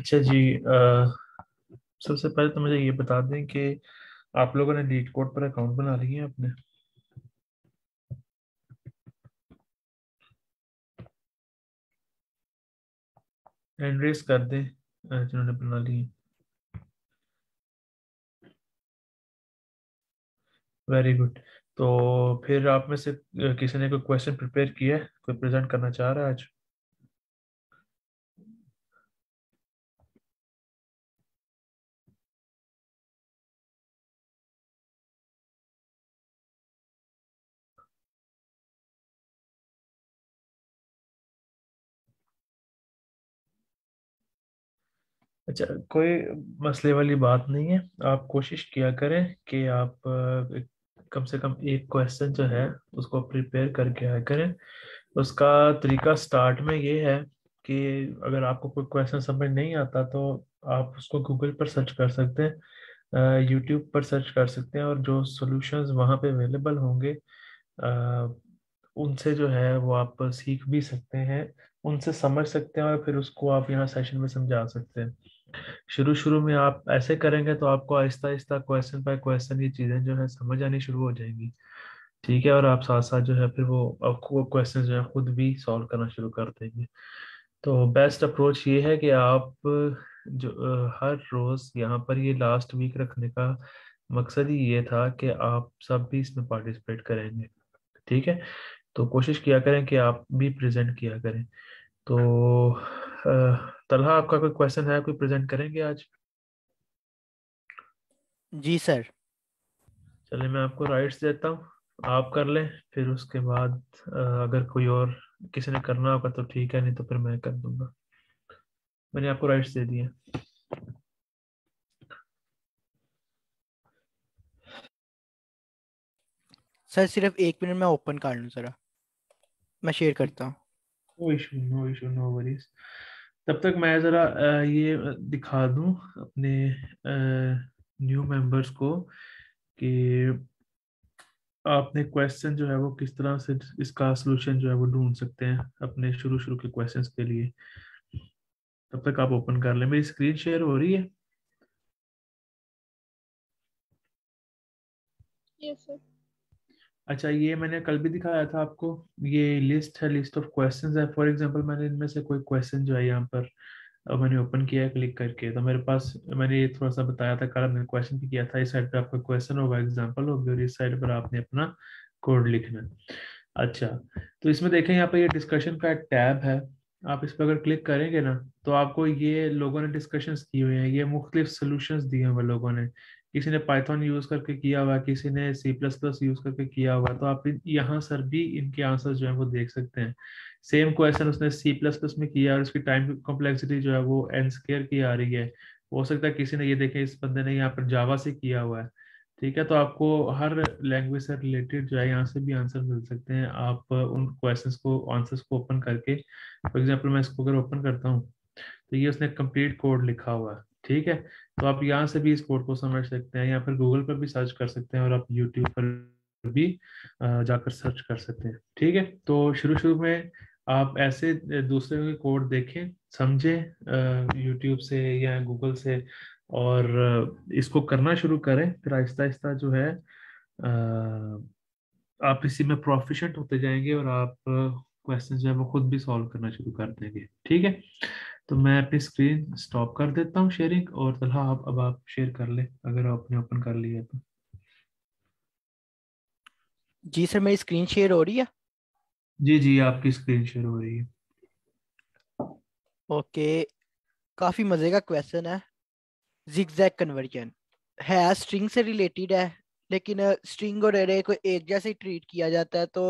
अच्छा जी आ, सबसे पहले तो मुझे ये बता दें कि आप लोगों ने लीड कोड पर अकाउंट बना लिए हैं अपने एंड्रेस कर दें जिन्होंने बना लिए वेरी गुड तो फिर आप में से किसी ने कोई क्वेश्चन प्रिपेयर किया है कोई प्रेजेंट करना चाह रहा है आज अच्छा कोई मसले वाली बात नहीं है आप कोशिश किया करें कि आप कम से कम एक क्वेश्चन जो है उसको प्रिपेयर करके आया करें उसका तरीका स्टार्ट में ये है कि अगर आपको कोई क्वेश्चन समझ नहीं आता तो आप उसको गूगल पर सर्च कर सकते हैं यूट्यूब पर सर्च कर सकते हैं और जो सॉल्यूशंस वहाँ पे अवेलेबल होंगे उनसे जो है वो आप सीख भी सकते हैं उनसे समझ सकते हैं और फिर उसको आप यहाँ सेशन में समझा सकते हैं शुरू शुरू में आप ऐसे करेंगे तो आपको आहिस्ता आहिस्ता क्वेश्चन बाय क्वेश्चन ये चीज़ें जो है समझ आनी शुरू हो जाएंगी ठीक है और आप साथ साथ जो है फिर वो आपको क्वेश्चन जो है खुद भी सॉल्व करना शुरू कर देंगे तो बेस्ट अप्रोच ये है कि आप जो हर रोज़ यहाँ पर ये लास्ट वीक रखने का मकसद ही ये था कि आप सब भी इसमें पार्टिसिपेट करेंगे ठीक है तो कोशिश किया करें कि आप भी प्रेजेंट किया करें तो आ, तलहा आपका कोई क्वेश्चन है कोई प्रेजेंट करेंगे आज जी सर चलिए मैं आपको राइट्स देता हूँ आप कर लें फिर उसके बाद अगर कोई और किसी ने करना होगा तो ठीक है नहीं तो फिर मैं कर दूंगा मैंने आपको राइट्स दे दिए सर सिर्फ एक मिनट में ओपन कर लूँ जरा मैं शेयर करता हूँ no issue no issue no worries तब तक मैं ज़रा ये दिखा दू अपने न्यू मेंबर्स को कि आपने क्वेश्चन जो है वो किस तरह से इसका सलूशन जो है वो ढूंढ सकते हैं अपने शुरू शुरू के क्वेश्चंस के लिए तब तक आप ओपन कर ले मेरी स्क्रीन शेयर हो रही है yes, sir. अच्छा ये मैंने कल भी दिखाया था आपको ये लिस्ट है लिस्ट ऑफ क्वेश्चंस है फॉर एग्जांपल मैंने इनमें से कोई क्वेश्चन जो है यहाँ पर मैंने ओपन किया है क्लिक करके तो मेरे पास मैंने ये थोड़ा सा बताया था कल मैंने क्वेश्चन भी किया था इस साइड पे आपका क्वेश्चन होगा एग्जाम्पल होगी और इस साइड पर आपने अपना कोड लिखना अच्छा तो इसमें देखें यहाँ पर ये डिस्कशन का टैब है आप इस पर अगर क्लिक करेंगे ना तो आपको ये लोगों ने डिस्कशंस किए हुए हैं ये मुख्तलिफ सोल्यूशंस दिए हुए लोगों ने किसी ने पाइथन यूज करके किया हुआ किसी ने सी प्लस प्लस यूज करके किया हुआ तो आप यहाँ सर भी इनके आंसर जो है वो देख सकते हैं सेम क्वेश्चन उसने सी प्लस प्लस में किया और उसकी टाइम कॉम्प्लेक्सिटी जो है वो एन स्केयर की आ रही है हो सकता है किसी ने ये देखे इस बंदे ने यहाँ पर जावा से किया हुआ है ठीक है तो आपको हर लैंग्वेज से रिलेटेड जो है यहाँ से भी आंसर मिल सकते हैं आप उन क्वेश्चंस को आंसर्स को ओपन करके फॉर एग्जांपल मैं इसको अगर ओपन करता हूँ तो ये उसने कंप्लीट कोड लिखा हुआ है ठीक है तो आप यहाँ से भी इस कोड को समझ सकते हैं या फिर गूगल पर भी सर्च कर सकते हैं और आप यूट्यूब पर भी जाकर सर्च कर सकते हैं ठीक है तो शुरू शुरू में आप ऐसे दूसरे के कोड देखें समझें यूट्यूब से या गूगल से और इसको करना शुरू करें फिर आहिस्ता आहिस्ता जो है आप इसी में प्रोफिशेंट होते जाएंगे और आप क्वेश्चन जो है वो खुद भी सॉल्व करना शुरू कर देंगे ठीक है तो मैं अपनी स्क्रीन स्टॉप कर देता हूँ शेयरिंग और तलहा आप अब आप शेयर कर ले अगर आपने ओपन कर लिया तो जी सर मेरी स्क्रीन शेयर हो रही है जी जी आपकी स्क्रीन शेयर हो रही है ओके काफी मजे का क्वेश्चन है जिगजैग कन्वर्जन है स्ट्रिंग से रिलेटेड है लेकिन स्ट्रिंग और एरे को एक जैसे ट्रीट किया जाता है तो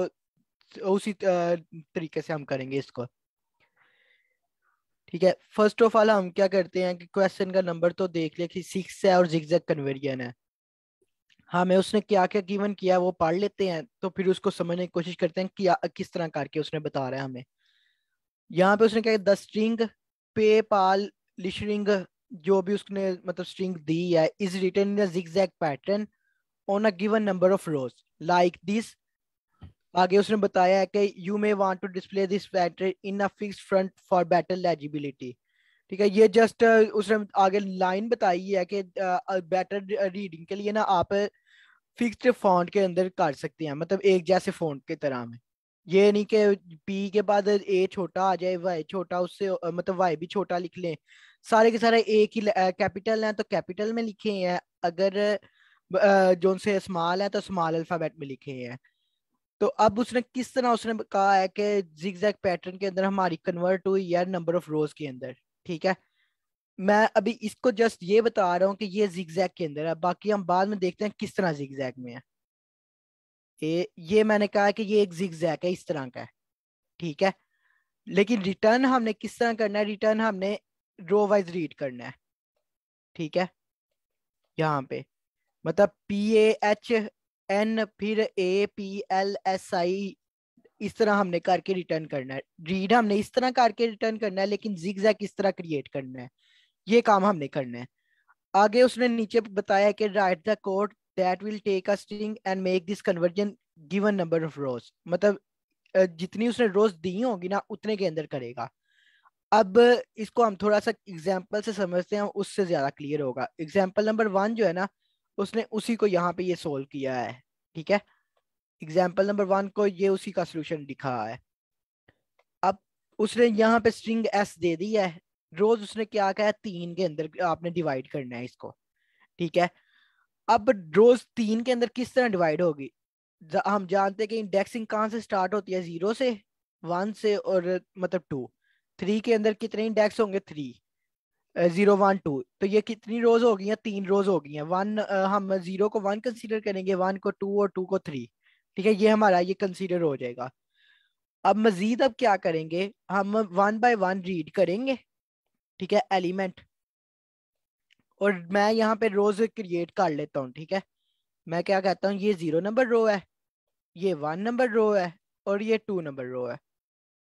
उसी तरीके से हम करेंगे इसको ठीक है फर्स्ट ऑफ ऑल हम क्या करते हैं कि क्वेश्चन का नंबर तो देख ले कि सिक्स है और जिक्जैक कन्वेरियन है हमें हाँ, उसने क्या क्या गिवन किया वो पढ़ लेते हैं तो फिर उसको समझने की कोशिश करते हैं कि किस तरह करके उसने बता रहा है हमें यहाँ पे उसने क्या द स्ट्रिंग पे पाल लिशरिंग जो भी उसने मतलब स्ट्रिंग दी है is return in zigzag pattern on a given number of rows like this आगे उसने बताया है कि you may want to display this battery in a fix front for better legibility ठीक है ये जस्ट uh, उसने आगे लाइन बताई है कि बेटर uh, रीडिंग uh, के लिए ना आप फिक्स्ड फॉन्ट के अंदर कर सकते हैं मतलब एक जैसे फॉन्ट के तरह में ये नहीं कि पी के बाद ए छोटा आ जाए वाई छोटा उससे मतलब वाई भी छोटा लिख लें सारे के सारे ए की कैपिटल हैं तो कैपिटल में लिखे हैं अगर जो से स्मॉल है तो स्मॉल अल्फाबेट में लिखे हैं तो अब उसने किस तरह उसने कहा है कि जिग पैटर्न के अंदर हमारी कन्वर्ट हुई या नंबर ऑफ रोज के अंदर ठीक है मैं अभी इसको जस्ट ये बता रहा हूँ कि ये जिग के अंदर है बाकी हम बाद में देखते हैं किस तरह जिग में है ये ये मैंने कहा है कि ये एक जिग है इस तरह का है ठीक है लेकिन रिटर्न हमने किस तरह करना है रिटर्न हमने रो वाइज रीड करना है ठीक है यहाँ पे मतलब पी ए एच एन फिर A P L S I इस तरह हमने करके रिटर्न करना है रीड हमने इस तरह करके रिटर्न करना है लेकिन जिग जैक इस तरह क्रिएट करना है ये काम हमने करना है आगे उसने नीचे बताया कि write the code that will take a string and make this conversion given number of rows मतलब जितनी उसने रोज दी होगी ना उतने के अंदर करेगा अब इसको हम थोड़ा सा एग्जाम्पल से समझते हैं उससे ज्यादा क्लियर होगा एग्जाम्पल नंबर वन जो है ना उसने उसी को यहाँ पे ये सोल्व किया है ठीक है एग्जाम्पल नंबर वन को ये उसी का सोल्यूशन दिखा है अब उसने यहाँ पे स्ट्रिंग एस दे दी है रोज उसने क्या कहा तीन के अंदर आपने डिवाइड करना है इसको ठीक है अब रोज तीन के अंदर किस तरह डिवाइड होगी हम जानते हैं कि इंडेक्सिंग कहाँ से स्टार्ट होती है जीरो से वन से और मतलब टू थ्री के अंदर कितने इंडेक्स होंगे थ्री जीरो वन टू तो ये कितनी रोज हो गई हैं तीन रोज हो गई हैं वन हम जीरो को वन कंसीडर करेंगे वन को टू और टू को थ्री ठीक है ये हमारा ये कंसीडर हो जाएगा अब मजीद अब क्या करेंगे हम वन बाय वन रीड करेंगे ठीक है एलिमेंट और मैं यहाँ पे रोज क्रिएट कर लेता हूँ ठीक है मैं क्या कहता हूँ ये जीरो नंबर रो है ये वन नंबर रो है और ये टू नंबर रो है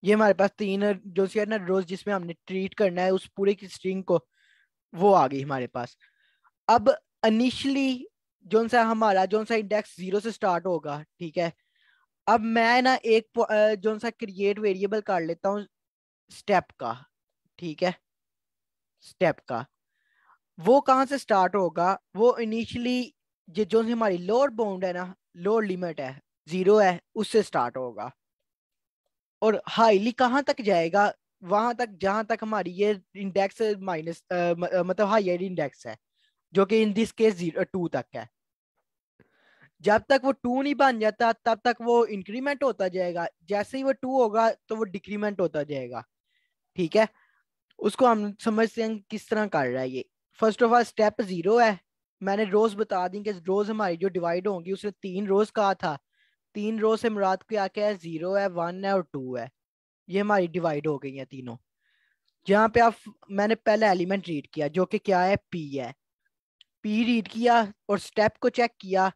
ये हमारे पास तीन जो सी ना रोज जिसमें हमने ट्रीट करना है उस पूरे की स्ट्रिंग को वो आ गई हमारे पास अब इनिशियली जो सा हमारा जो सा इंडेक्स जीरो से स्टार्ट होगा ठीक है अब मैं ना एक जो सा क्रिएट वेरिएबल कर लेता हूँ स्टेप का ठीक है स्टेप का वो कहाँ से स्टार्ट होगा वो इनिशियली जो जो हमारी लोअर बाउंड है ना लोअर लिमिट है जीरो है उससे स्टार्ट होगा और हाईली कहाँ तक जाएगा वहां तक जहां तक हमारी ये इंडेक्स माइनस मतलब हायर इंडेक्स है जो कि इन दिस केस टू तक है जब तक वो टू नहीं बन जाता तब तक वो इंक्रीमेंट होता जाएगा जैसे ही वो टू होगा तो वो डिक्रीमेंट होता जाएगा ठीक है उसको हम समझते हैं किस तरह कर रहा है ये first of all step zero है मैंने रोज बता दी कि रोज हमारी जो डिवाइड होंगी उसने तीन रोज कहा था तीन रो से मुराद क्या क्या है जीरो है वन है और टू है ये हमारी डिवाइड हो गई है तीनों जहाँ पे आप मैंने पहला एलिमेंट रीड किया जो कि क्या है पी है पी रीड किया और स्टेप को चेक किया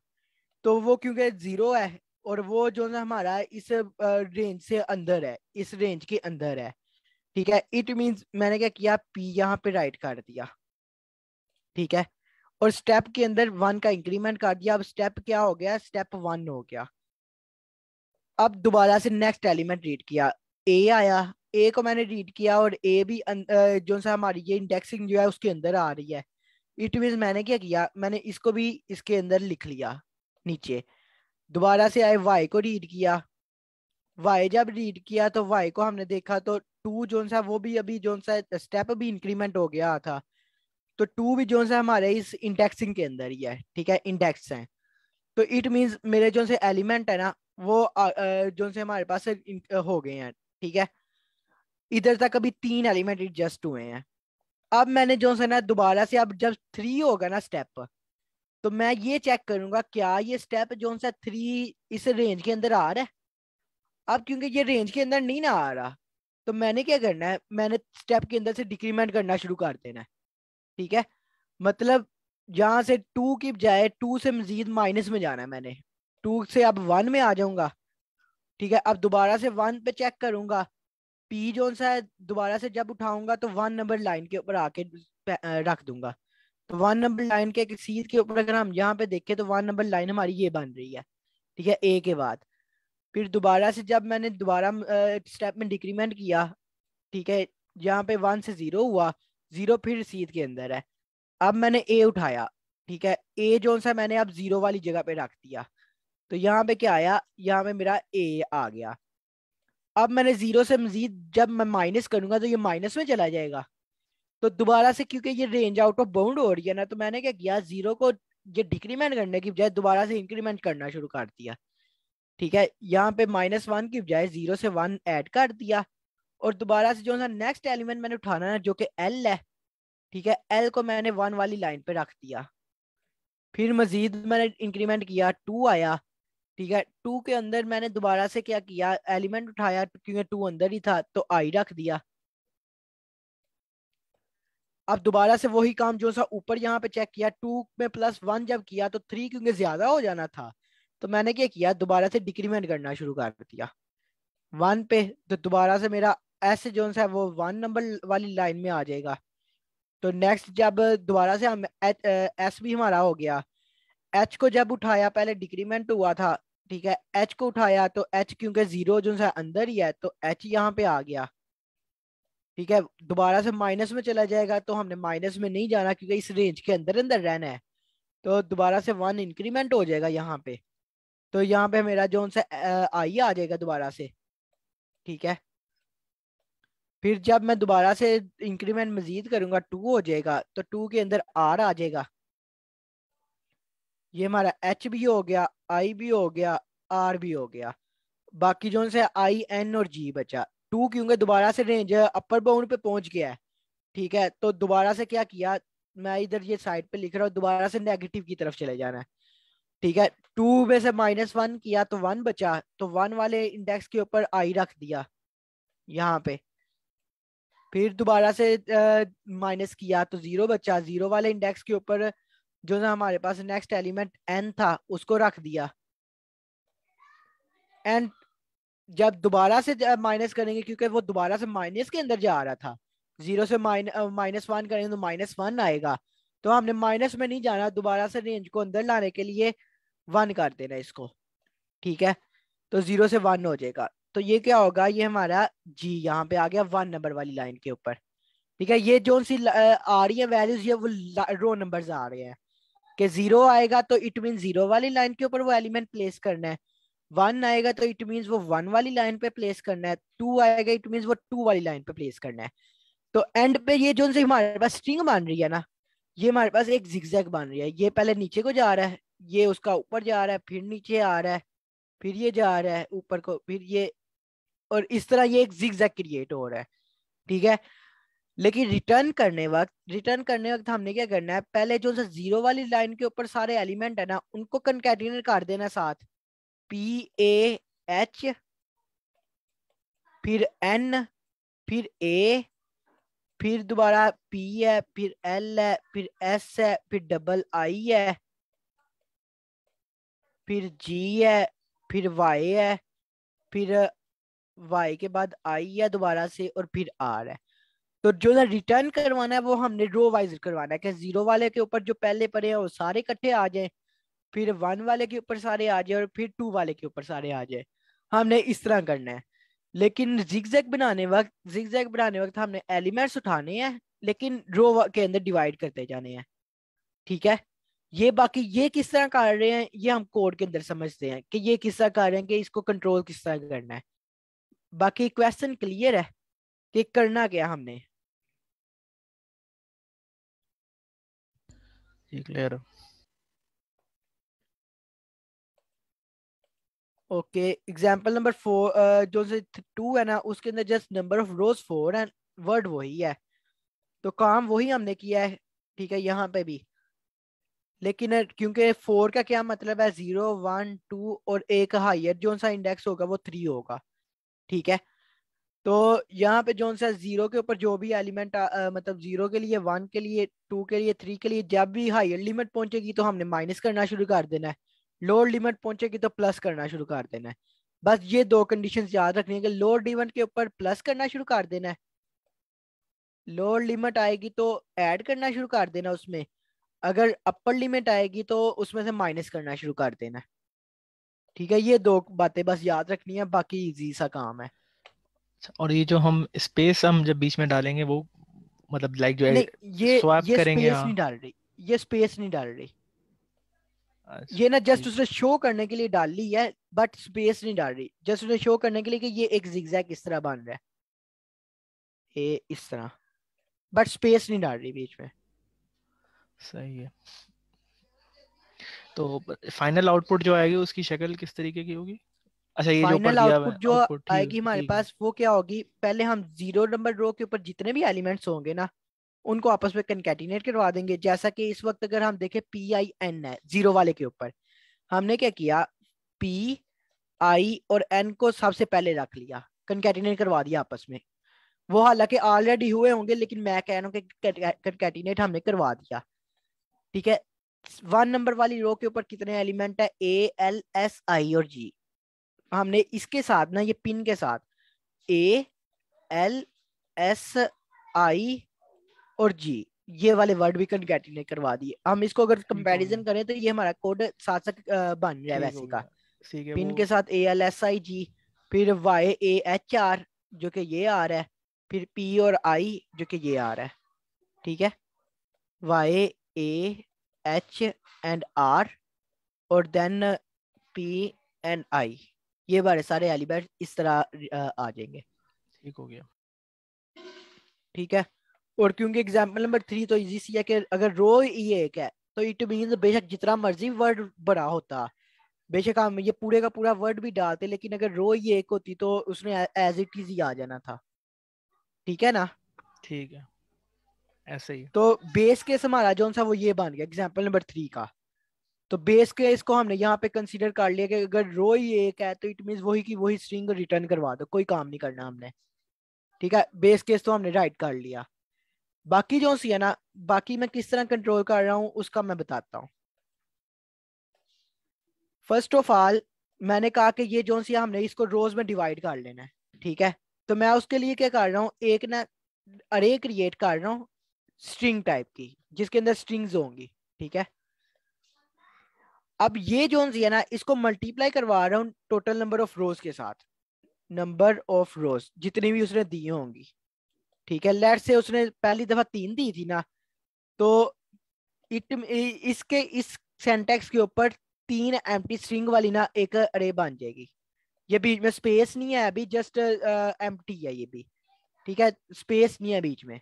तो वो क्योंकि जीरो है और वो जो ना हमारा इस रेंज से अंदर है इस रेंज के अंदर है ठीक है इट मींस मैंने क्या किया पी यहाँ पे राइट कर दिया ठीक है और स्टेप के अंदर वन का इंक्रीमेंट कर दिया अब स्टेप क्या हो गया स्टेप वन हो गया अब दोबारा से नेक्स्ट एलिमेंट रीड किया ए आया ए को मैंने रीड किया और ए भी अं, जो सा हमारी ये इंडेक्सिंग जो है उसके अंदर आ रही है इट मीन मैंने क्या किया मैंने इसको भी इसके अंदर लिख लिया नीचे दोबारा से आए वाई को रीड किया वाई जब रीड किया तो वाई को हमने देखा तो टू जो सा वो भी अभी जो सा स्टेप भी इंक्रीमेंट हो गया था तो टू भी जो सा हमारे इस इंडेक्सिंग के अंदर ही है ठीक है इंडेक्स है तो इट मीन्स मेरे जो से एलिमेंट है ना वो जो से हमारे पास हो गए हैं ठीक है इधर तक अभी तीन एलिमेंट एडजस्ट हुए हैं अब मैंने जो से ना दोबारा से अब जब थ्री होगा ना स्टेप तो मैं ये चेक करूंगा क्या ये स्टेप जो सा थ्री इस रेंज के अंदर आ रहा है अब क्योंकि ये रेंज के अंदर नहीं ना आ रहा तो मैंने क्या करना है मैंने स्टेप के अंदर से डिक्रीमेंट करना शुरू कर देना है ठीक है मतलब जहाँ से टू की बजाय टू से मजीद माइनस में जाना है मैंने टू से अब वन में आ जाऊंगा ठीक है अब दोबारा से वन पे चेक करूंगा पी जो सा है दोबारा से जब उठाऊंगा तो वन नंबर लाइन के ऊपर आके रख दूंगा तो वन नंबर लाइन के सीज के ऊपर अगर हम यहाँ पे देखें तो वन नंबर लाइन हमारी ये बन रही है ठीक है ए के बाद फिर दोबारा से जब मैंने दोबारा स्टेप में डिक्रीमेंट किया ठीक है यहाँ पे वन से जीरो हुआ जीरो फिर सीध के अंदर है अब मैंने ए उठाया ठीक है ए जो सा मैंने अब जीरो वाली जगह पे रख दिया तो यहाँ पे क्या आया यहाँ पे मेरा ए आ गया अब मैंने जीरो से मजीद जब मैं माइनस करूंगा तो ये माइनस में चला जाएगा तो दोबारा से क्योंकि ये रेंज आउट ऑफ बाउंड हो रही है ना तो मैंने क्या किया जीरो को ये डिक्रीमेंट करने की बजाय दोबारा से इंक्रीमेंट करना शुरू कर दिया ठीक है यहाँ पे माइनस वन की बजाय जीरो से वन ऐड कर दिया और दोबारा से जो सा नेक्स्ट एलिमेंट मैंने उठाना है जो कि एल है ठीक है एल को मैंने वन वाली लाइन पे रख दिया फिर मजीद मैंने इंक्रीमेंट किया टू आया ठीक है टू के अंदर मैंने दोबारा से क्या किया एलिमेंट उठाया क्योंकि टू अंदर ही था तो आई रख दिया अब दोबारा से वही काम जो सा ऊपर यहाँ पे चेक किया टू में प्लस वन जब किया तो थ्री क्योंकि ज्यादा हो जाना था तो मैंने क्या किया दोबारा से डिक्रीमेंट करना शुरू कर दिया वन पे तो दोबारा से मेरा एस जो सा वो वन नंबर वाली लाइन में आ जाएगा तो नेक्स्ट जब दोबारा से हम एच, एस भी हमारा हो गया एच को जब उठाया पहले डिक्रीमेंट हुआ था ठीक है एच को उठाया तो एच क्योंकि जीरो जो है अंदर ही है तो एच यहाँ पे आ गया ठीक है दोबारा से माइनस में चला जाएगा तो हमने माइनस में नहीं जाना क्योंकि इस रेंज के अंदर अंदर रहना है तो दोबारा से वन इंक्रीमेंट हो जाएगा यहाँ पे तो यहाँ पे मेरा जो सा आई आ जाएगा दोबारा से ठीक है फिर जब मैं दोबारा से इंक्रीमेंट मजीद करूंगा टू हो जाएगा तो टू के अंदर आर आ जाएगा ये हमारा एच भी हो गया आई भी हो गया आर भी हो गया बाकी जो से आई एन और जी बचा टू क्योंकि दोबारा से रेंज अपर बाउंड पे पहुंच गया है ठीक है तो दोबारा से क्या किया मैं इधर ये साइड पे लिख रहा हूँ दोबारा से नेगेटिव की तरफ चले जाना है ठीक है टू में से माइनस वन किया तो वन बचा तो वन वाले इंडेक्स के ऊपर आई रख दिया यहाँ पे फिर दोबारा से माइनस किया तो जीरो बचा जीरो वाले इंडेक्स के ऊपर जो ना हमारे पास नेक्स्ट एलिमेंट एन था उसको रख दिया एंड जब दोबारा से माइनस करेंगे क्योंकि वो दोबारा से माइनस के अंदर जा रहा था जीरो से माइनस वन करेंगे तो माइनस वन आएगा तो हमने माइनस में नहीं जाना दोबारा से रेंज को अंदर लाने के लिए वन कर देना इसको ठीक है तो जीरो से वन हो जाएगा तो ये क्या होगा ये हमारा जी यहाँ पे आ गया वन नंबर वाली लाइन के ऊपर ठीक है ये जो सी आ रही है वैल्यूज ये वो रो नंबर आ रहे हैं कि जीरो आएगा तो इट मीन जीरो वाली लाइन के ऊपर वो एलिमेंट प्लेस करना है वन आएगा तो इट मीन वो वन वाली लाइन पे प्लेस करना है टू आएगा इट मीन वो टू वाली लाइन पे प्लेस करना है तो एंड पे ये जो हमारे पास स्ट्रिंग बन रही है ना ये हमारे पास एक जिक्जैक बन रही है ये पहले नीचे को जा रहा है ये उसका ऊपर जा रहा है फिर नीचे आ रहा है फिर ये जा रहा है ऊपर को फिर ये और इस तरह ये एक जिक्जैक क्रिएट हो रहा है ठीक है लेकिन रिटर्न करने वक्त रिटर्न करने वक्त हमने क्या करना है पहले जो जीरो वाली लाइन के ऊपर सारे एलिमेंट है ना उनको कंकेटिनेट कर देना साथ पी ए एच फिर एन फिर ए फिर दोबारा पी है फिर एल है फिर एस है फिर डबल आई है फिर जी है फिर वाई है फिर वाई के बाद आई है दोबारा से और फिर आर है तो जो रिटर्न करवाना है वो हमने रो वाइज करवाना है कि जीरो वाले के ऊपर जो पहले पड़े हैं वो सारे इकट्ठे आ जाए फिर वन वाले के ऊपर सारे आ जाए और फिर टू वाले के ऊपर सारे आ जाए हमने इस तरह करना है लेकिन जिगजैग बनाने वक्त जिगजैग बनाने वक्त हमने एलिमेंट्स उठाने हैं लेकिन रो के अंदर डिवाइड करते जाने हैं ठीक है ये बाकी ये किस तरह कर रहे हैं ये हम कोड के अंदर समझते हैं कि ये किस तरह कर रहे हैं कि इसको कंट्रोल किस तरह करना है बाकी क्वेश्चन क्लियर है कि करना क्या हमने clear okay example number four जो से टू है ना उसके अंदर just number of rows four and word वही है तो काम वही हमने किया है ठीक है यहाँ पे भी लेकिन क्योंकि फोर का क्या मतलब है जीरो वन टू और एक हायर जो सा इंडेक्स होगा वो थ्री होगा ठीक है तो यहाँ पे जो सा जीरो के ऊपर जो भी एलिमेंट मतलब जीरो के लिए वन के लिए टू के लिए थ्री के लिए जब भी हायर लिमिट पहुंचेगी तो हमने माइनस करना शुरू कर देना है लोअर लिमिट पहुंचेगी तो प्लस करना शुरू कर देना है बस ये दो कंडीशन याद रखनी है कि लोअर लिमिट के ऊपर प्लस करना शुरू कर देना है लोअर लिमिट आएगी तो ऐड करना शुरू कर देना उसमें अगर अपर लिमिट आएगी तो उसमें से माइनस करना शुरू कर देना ठीक है ये दो बातें बस याद रखनी है बाकी इजी सा काम है और ये जो हम स्पेस हम जब बीच में डालेंगे वो मतलब लाइक जो नहीं, ये स्वैप करेंगे स्पेस हाँ। नहीं डाल रही ये स्पेस नहीं डाल रही अच्छा, ये ना जस्ट उसने शो करने के लिए डाल ली है बट स्पेस नहीं डाल रही जस्ट उसने शो करने के लिए कि ये एक जिगजैग इस तरह बन रहा है ए इस तरह बट स्पेस नहीं डाल रही बीच में सही है तो फाइनल आउटपुट जो आएगी उसकी शक्ल किस तरीके की होगी अच्छा ये फाइनल आउटपुट जो आएगी हमारे पास वो क्या होगी पहले हम जीरो नंबर रो के ऊपर जितने भी एलिमेंट्स होंगे ना उनको आपस में कंकेटिनेट करवा देंगे जैसा कि इस वक्त अगर हम देखें पी आई एन है जीरो वाले के ऊपर हमने क्या किया पी आई और एन को सबसे पहले रख लिया कंकेटिनेट करवा दिया आपस में वो हालांकि ऑलरेडी हुए होंगे लेकिन मैं कह रहा हूँ कंकेटिनेट हमने करवा दिया ठीक है वन नंबर वाली रो के ऊपर कितने एलिमेंट है ए एल एस आई और जी हमने इसके साथ ना ये पिन के साथ ए एल एस आई और जी ये वाले वर्ड भी कंकैटिनेट करवा दिए हम इसको अगर कंपैरिजन करें तो ये हमारा कोड साथ साथ बन जाए वैसे का पिन के साथ ए एल एस आई जी फिर वाई ए एच आर जो कि ये आ रहा है फिर पी और आई जो कि ये आ रहा है ठीक है Y A H and R और देन पी एंड आई ये बारे सारे एलिमेंट इस तरह आ जाएंगे ठीक हो गया ठीक है और क्योंकि एग्जाम्पल नंबर थ्री तो इजी सी है कि अगर रो ये एक है तो इट मीन बेशक जितना मर्जी वर्ड बड़ा होता बेशक हम ये पूरे का पूरा वर्ड भी डालते लेकिन अगर रो ये एक होती तो उसने एज इट इज ही आ जाना था ठीक है ना ठीक है ऐसे ही तो बेस केस हमारा जो सा वो ये बन गया एग्जाम्पल नंबर थ्री का तो बेस केस को हमने यहाँ पे कंसीडर कर लिया कि अगर रो ही एक है तो इट मीन वही की वही स्ट्रिंग रिटर्न करवा दो कोई काम नहीं करना हमने ठीक है बेस केस तो हमने राइट कर लिया बाकी जो सी है ना बाकी मैं किस तरह कंट्रोल कर रहा हूँ उसका मैं बताता हूँ फर्स्ट ऑफ ऑल मैंने कहा कि ये जो सी हमने इसको रोज में डिवाइड कर लेना है ठीक है तो मैं उसके लिए क्या कर रहा हूँ एक ना अरे क्रिएट कर रहा हूँ स्ट्रिंग टाइप की जिसके अंदर स्ट्रिंग्स होंगी ठीक है अब ये जो है ना इसको मल्टीप्लाई करवा रहा हूँ टोटल नंबर ऑफ रोज के साथ नंबर ऑफ रोज जितनी भी उसने दी होंगी ठीक है लेट से उसने पहली दफा तीन दी थी ना तो इट इसके इस सेंटेक्स के ऊपर तीन एम स्ट्रिंग वाली ना एक अरे बन जाएगी ये बीच में स्पेस नहीं है अभी जस्ट एम uh, है ये भी ठीक है स्पेस नहीं है बीच में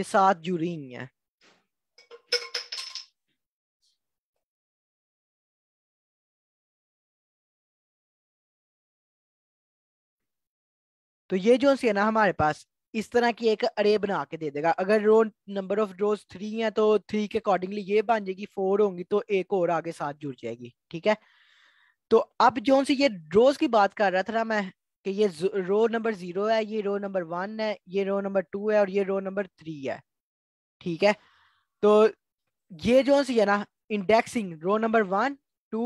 ये सात जूरिंग है तो ये जो सी है ना हमारे पास इस तरह की एक अरे बना के दे देगा अगर row number of rows three है तो थ्री के अकॉर्डिंगली ये बन जाएगी फोर होंगी तो एक और आगे साथ जुड़ जाएगी ठीक है तो अब जो सी ये रोज की बात कर रहा था ना मैं कि ये रो नंबर जीरो है ये रो नंबर वन है ये रो नंबर टू है और ये रो नंबर थ्री है ठीक है तो ये जो सी है ना indexing row number one two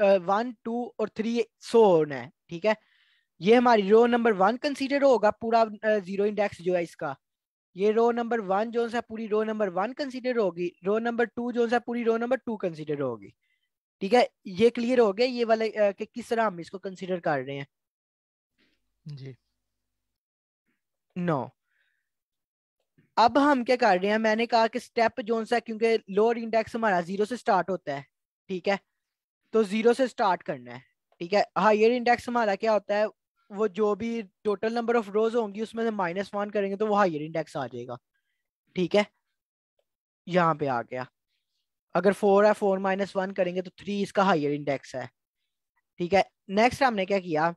one two और थ्री सो है ठीक है ये हमारी रो नंबर वन कंसीडर होगा पूरा जीरो इंडेक्स जो है इसका ये रो नंबर वन जो सा पूरी रो नंबर वन कंसीडर होगी रो नंबर टू जो सा पूरी रो नंबर टू कंसीडर होगी ठीक है ये क्लियर हो गया ये वाले कि किस तरह हम इसको कंसीडर कर रहे हैं जी नो no. अब हम क्या कर रहे हैं मैंने कहा कि स्टेप जो सा क्योंकि लोअर इंडेक्स हमारा जीरो से स्टार्ट होता है ठीक है तो जीरो से स्टार्ट करना है ठीक है हायर इंडेक्स हमारा क्या होता है वो जो भी टोटल नंबर ऑफ रोज होंगी उसमें से माइनस वन करेंगे तो वो हायर इंडेक्स आ जाएगा ठीक है यहाँ पे आ गया अगर फोर है फोर माइनस वन करेंगे तो थ्री इसका हायर इंडेक्स है ठीक है नेक्स्ट हमने क्या किया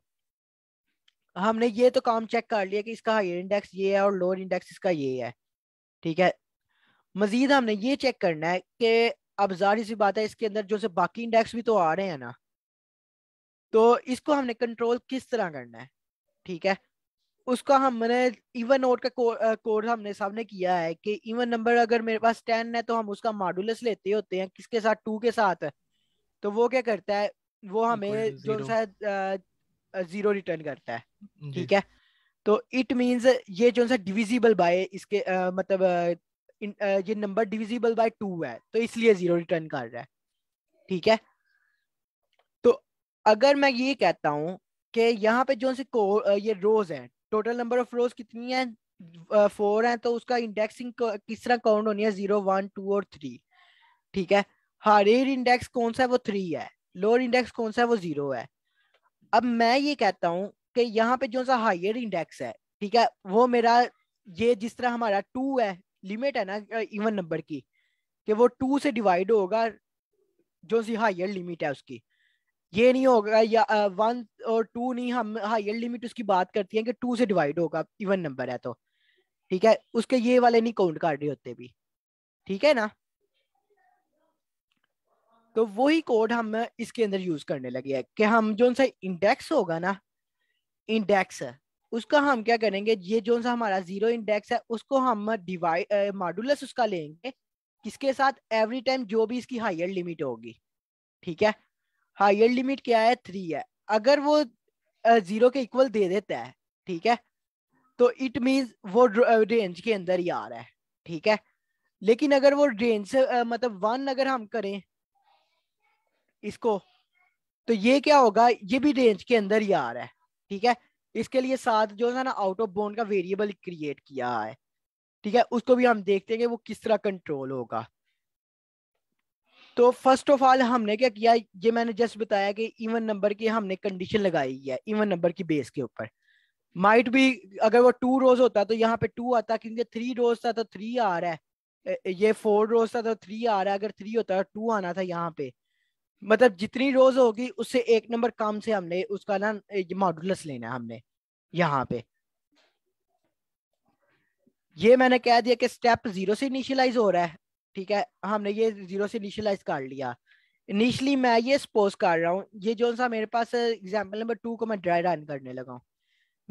हमने ये तो काम चेक कर लिया कि इसका हायर इंडेक्स ये है और लोअर इंडेक्स इसका ये है ठीक है मजीद हमने ये चेक करना है कि अब जाहिर सी बात है इसके अंदर जो से बाकी इंडेक्स भी तो आ रहे हैं ना तो इसको हमने कंट्रोल किस तरह करना है ठीक है उसका हमने इवन नोट का कोर्स हमने सामने किया है कि इवन नंबर अगर मेरे पास टेन है तो हम उसका मॉडुलस लेते होते हैं किसके साथ टू के साथ तो वो क्या करता है वो हमें जो सा जीरो रिटर्न करता है ठीक है तो इट मींस ये जो सा डिविजिबल बाय इसके आ, मतलब आ, इन, आ, ये नंबर डिविजिबल बाय टू है तो इसलिए जीरो रिटर्न कर रहा है ठीक है अगर मैं ये कहता हूँ कि यहाँ पे जो से ये रोज है टोटल नंबर ऑफ रोज कितनी है फोर है तो उसका इंडेक्सिंग किस तरह काउंट होनी है जीरो वन टू और थ्री ठीक है हायर इंडेक्स कौन सा है वो थ्री है लोअर इंडेक्स कौन सा है वो जीरो है अब मैं ये कहता हूँ कि यहाँ पे जो सा हायर इंडेक्स है ठीक है वो मेरा ये जिस तरह हमारा टू है लिमिट है ना इवन नंबर की कि वो टू से डिवाइड होगा जो सी हायर लिमिट है उसकी ये नहीं होगा या वन और टू नहीं हम हायर लिमिट उसकी बात करती है कि टू से डिवाइड होगा इवन नंबर है तो ठीक है उसके ये वाले नहीं काउंट कर रहे होते भी ठीक है ना तो वही कोड हम इसके अंदर यूज करने लगे हैं कि हम जो सा इंडेक्स होगा ना इंडेक्स उसका हम क्या करेंगे ये जो सा हमारा जीरो इंडेक्स है उसको हम डिवाइड मॉडुलस उसका लेंगे किसके साथ एवरी टाइम जो भी इसकी हायर लिमिट होगी ठीक है हाँ ये लिमिट क्या है थ्री है अगर वो जीरो के इक्वल दे देता है ठीक है तो इट मीन वो रेंज के अंदर ही आ रहा है ठीक है लेकिन अगर वो रेंज से मतलब वन अगर हम करें इसको तो ये क्या होगा ये भी रेंज के अंदर ही आ रहा है ठीक है इसके लिए साथ जो है ना आउट ऑफ बोन का वेरिएबल क्रिएट किया है ठीक है उसको भी हम देखते हैं कि वो किस तरह कंट्रोल होगा तो फर्स्ट ऑफ ऑल हमने क्या किया ये मैंने जस्ट बताया कि इवन नंबर की हमने कंडीशन लगाई है इवन नंबर की बेस के ऊपर माइट भी अगर वो टू रोज होता तो यहाँ पे टू आता क्योंकि थ्री रोज था तो थ्री आ रहा है ये फोर रोज था तो थ्री आ रहा है अगर थ्री होता तो टू आना था यहाँ पे मतलब जितनी रोज होगी उससे एक नंबर कम से हमने उसका ना मॉडुलस लेना है हमने यहाँ पे ये मैंने कह दिया कि स्टेप जीरो से इनिशियलाइज हो रहा है ठीक है हमने ये जीरो से इनिशियलाइज कर लिया इनिशियली मैं ये सपोज कर रहा हूँ ये जो सा मेरे पास एग्जाम्पल नंबर टू को मैं ड्राई रन करने लगा हूँ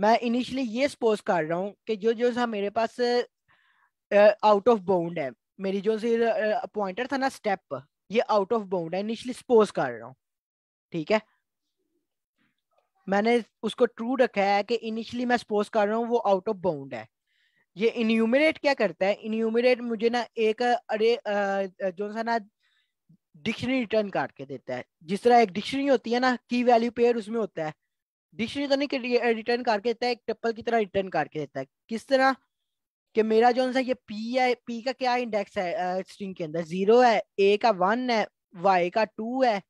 मैं इनिशियली ये सपोज कर रहा हूँ कि जो जो सा मेरे पास आउट ऑफ बाउंड है मेरी जो सी पॉइंटर था ना स्टेप ये आउट ऑफ बाउंड है इनिशियली सपोज कर रहा हूँ ठीक है मैंने उसको ट्रू रखा है कि इनिशियली मैं सपोज कर रहा हूँ वो आउट ऑफ बाउंड है ये इन्यूमिनेट क्या करता है इन्यूमिनेट मुझे ना एक अरे जो सा ना डिक्शनरी रिटर्न काट के देता है जिस तरह एक डिक्शनरी होती है ना की वैल्यू पेयर उसमें होता है डिक्शनरी तो नहीं रिटर्न काट के देता है एक टप्पल की तरह रिटर्न काट के देता है किस तरह कि मेरा जो सा ये पी है पी का क्या इंडेक्स है स्ट्रिंग के अंदर जीरो है ए का वन है वाई का टू है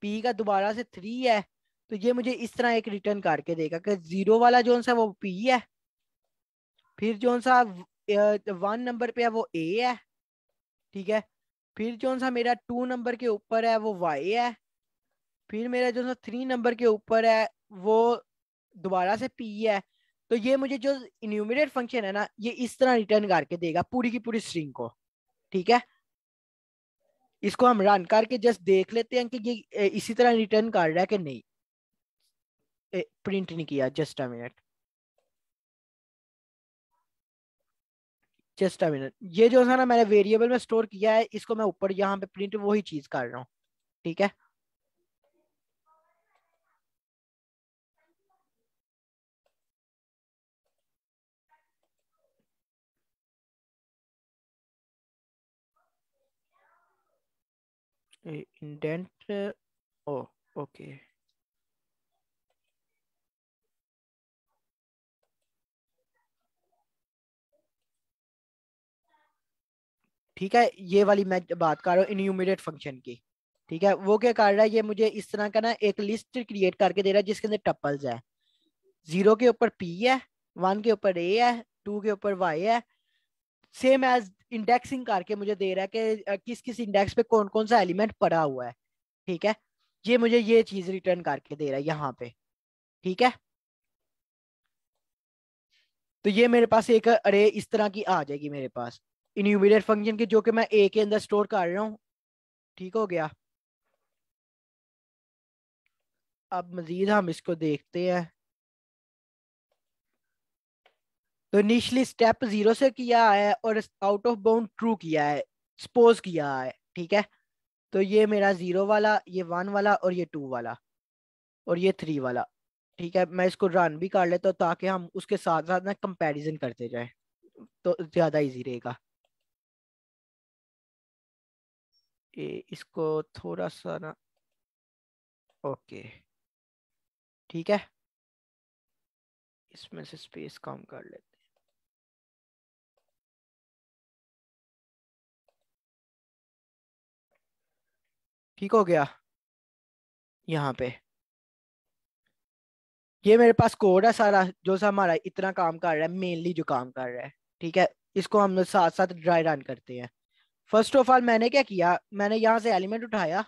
पी का दोबारा से थ्री है तो ये मुझे इस तरह एक रिटर्न काट के देगा कि जीरो वाला जो सा वो पी है फिर जो सा वन नंबर पे है वो ए है ठीक है फिर जो सा मेरा टू नंबर के ऊपर है वो वाई है फिर मेरा जो सा थ्री नंबर के ऊपर है वो दोबारा से पी है तो ये मुझे जो इन्यूमिनेट फंक्शन है ना ये इस तरह रिटर्न करके देगा पूरी की पूरी स्ट्रिंग को ठीक है इसको हम रन करके जस्ट देख लेते हैं कि ये इसी तरह रिटर्न कर रहा है कि नहीं ए, प्रिंट नहीं किया just a minute just a minute ये जो है ना मैंने वेरिएबल में स्टोर किया है इसको मैं ऊपर यहाँ पे प्रिंट वही चीज कर रहा हूँ ठीक है इंडेंट ओ ओके ठीक है ये वाली मैं बात कर रहा हूँ इन्यूमिनेट फंक्शन की ठीक है वो क्या कर रहा है ये मुझे इस तरह का ना एक लिस्ट क्रिएट करके दे रहा है जिसके अंदर टप्पल्स है जीरो के ऊपर पी है वन के ऊपर ए है टू के ऊपर वाई है सेम एज इंडेक्सिंग करके मुझे दे रहा है कि किस किस इंडेक्स पे कौन कौन सा एलिमेंट पड़ा हुआ है ठीक है ये मुझे ये चीज रिटर्न करके दे रहा है यहाँ पे ठीक है तो ये मेरे पास एक अरे इस तरह की आ जाएगी मेरे पास इन्यूमिनेट फंक्शन के जो कि मैं ए के अंदर स्टोर कर रहा हूँ ठीक हो गया अब मजीद हम इसको देखते हैं तो इनिशियली स्टेप जीरो से किया है और आउट ऑफ बाउंड ट्रू किया है सपोज किया है ठीक है तो ये मेरा जीरो वाला ये वन वाला और ये टू वाला और ये थ्री वाला ठीक है मैं इसको रन भी कर लेता हूँ ताकि हम उसके साथ साथ ना कंपैरिजन करते जाए तो ज़्यादा इजी रहेगा ए, eh, इसको थोड़ा सा ना ओके ठीक है इसमें से स्पेस कम कर लेते ठीक हो गया यहाँ पे ये मेरे पास कोड है सारा जो सा हमारा इतना काम कर रहा है मेनली जो काम कर रहा है ठीक है इसको हम लोग साथ साथ ड्राई रन करते हैं फर्स्ट ऑफ ऑल मैंने क्या किया मैंने यहाँ से एलिमेंट उठाया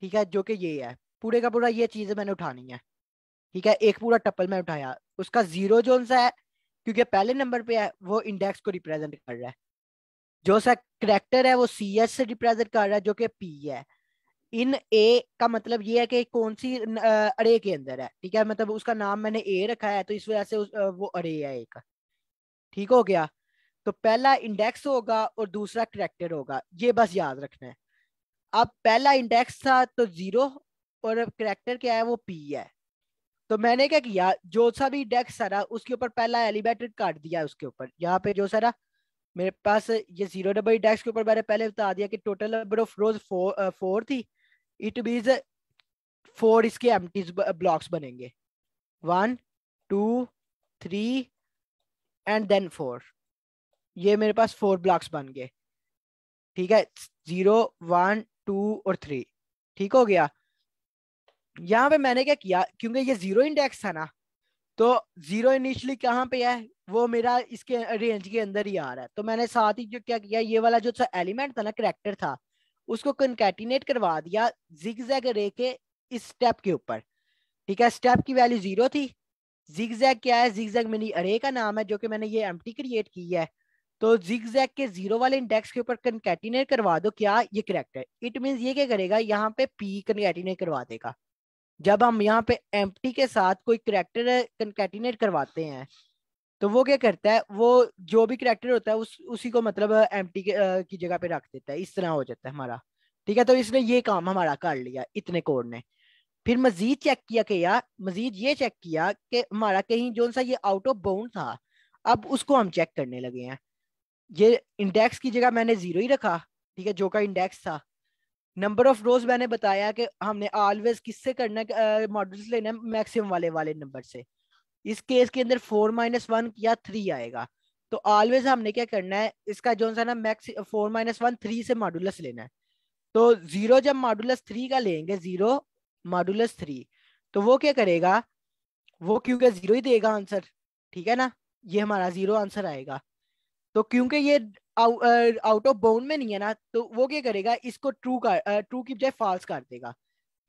ठीक है जो कि ये है पूरे का पूरा ये चीज़ मैंने उठानी है ठीक है एक पूरा टप्पल मैं उठाया उसका जीरो जोन सा है क्योंकि पहले नंबर पे है वो इंडेक्स को रिप्रेजेंट कर रहा है जो सा करेक्टर है वो सी एस से रिप्रेजेंट कर रहा है जो कि पी है इन ए का मतलब ये है कि कौन सी अरे के अंदर है ठीक है मतलब उसका नाम मैंने ए रखा है तो इस वजह से वो अरे है एक ठीक हो गया तो पहला इंडेक्स होगा और दूसरा करेक्टर होगा ये बस याद रखना है अब पहला इंडेक्स था तो जीरो और करेक्टर क्या है वो पी है तो मैंने क्या किया जो सा भी इंडेक्स सारा उसके ऊपर पहला एलिमेंट काट दिया उसके ऊपर यहाँ पे जो सारा मेरे पास ये जीरो नंबर इंडेक्स के ऊपर मैंने पहले बता दिया कि total number of rows four four थी इट बीज फोर इसके एम ब्लॉक्स बनेंगे one two three and then four ये मेरे पास फोर ब्लॉक्स बन गए ठीक है जीरो वन टू और थ्री ठीक हो गया यहाँ पे मैंने क्या किया क्योंकि ये जीरो इंडेक्स था ना तो जीरो इनिशियली कहाँ पे है वो मेरा इसके रेंज के अंदर ही आ रहा है तो मैंने साथ ही जो क्या किया ये वाला जो एलिमेंट था ना करेक्टर था उसको कंकेटिनेट करवा दिया जिग जैग रे के इस स्टेप के ऊपर ठीक है स्टेप की वैल्यू जीरो थी जिग जैग क्या है जिग जैग मेरी अरे का नाम है जो कि मैंने ये एम्प्टी क्रिएट की है तो जिग जैग के जीरो वाले इंडेक्स के ऊपर कनकेटिनेट करवा दो क्या ये करेक्ट है इट मीन ये क्या करेगा यहाँ पे पी कनकेटिनेट करवा देगा जब हम यहाँ पे एम के साथ कोई करेक्टर कनकेटिनेट करवाते हैं तो वो क्या करता है वो जो भी करेक्टर होता है उस उसी को मतलब एम टी की जगह पे रख देता है इस तरह हो जाता है हमारा ठीक है तो इसने ये काम हमारा कर लिया इतने कोड ने फिर मजीद चेक किया कि यार मजीद ये चेक किया कि हमारा कहीं जो सा ये आउट ऑफ बाउंड था अब उसको हम चेक करने लगे हैं ये इंडेक्स की जगह मैंने जीरो ही रखा ठीक है जो का इंडेक्स था नंबर ऑफ रोज मैंने बताया कि हमने ऑलवेज किससे करना मॉडल्स uh, लेना मैक्सिमम वाले वाले नंबर से इस केस के अंदर फोर माइनस वन या थ्री आएगा तो ऑलवेज हमने क्या करना है इसका जो सा ना max four minus one three से मॉडुलस लेना है तो जीरो जब मॉडुलस थ्री का लेंगे जीरो मॉडुलस थ्री तो वो क्या करेगा वो क्योंकि जीरो ही देगा आंसर ठीक है ना ये हमारा जीरो आंसर आएगा तो क्योंकि ये आउट ऑफ बाउंड में नहीं है ना तो वो क्या करेगा इसको ट्रू कर ट्रू की बजाय फॉल्स कर देगा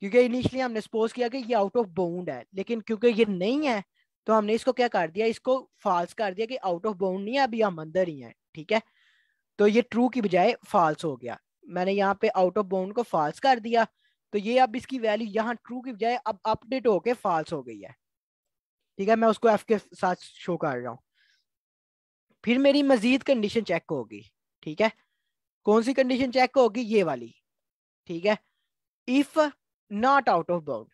क्योंकि इनिशियली हमने सपोज किया कि ये आउट ऑफ बाउंड है लेकिन क्योंकि ये नहीं है तो हमने इसको क्या कर दिया इसको फॉल्स कर दिया कि आउट ऑफ बाउंड नहीं है अभी हम अंदर ही हैं ठीक है तो ये ट्रू की बजाय फॉल्स हो गया मैंने यहाँ पे आउट ऑफ बाउंड को फॉल्स कर दिया तो ये अब इसकी वैल्यू यहाँ ट्रू की बजाय अब अपडेट होके फॉल्स हो गई है ठीक है मैं उसको एफ के साथ शो कर रहा हूँ फिर मेरी मजीद कंडीशन चेक होगी ठीक है कौन सी कंडीशन चेक होगी ये वाली ठीक है if not out of bound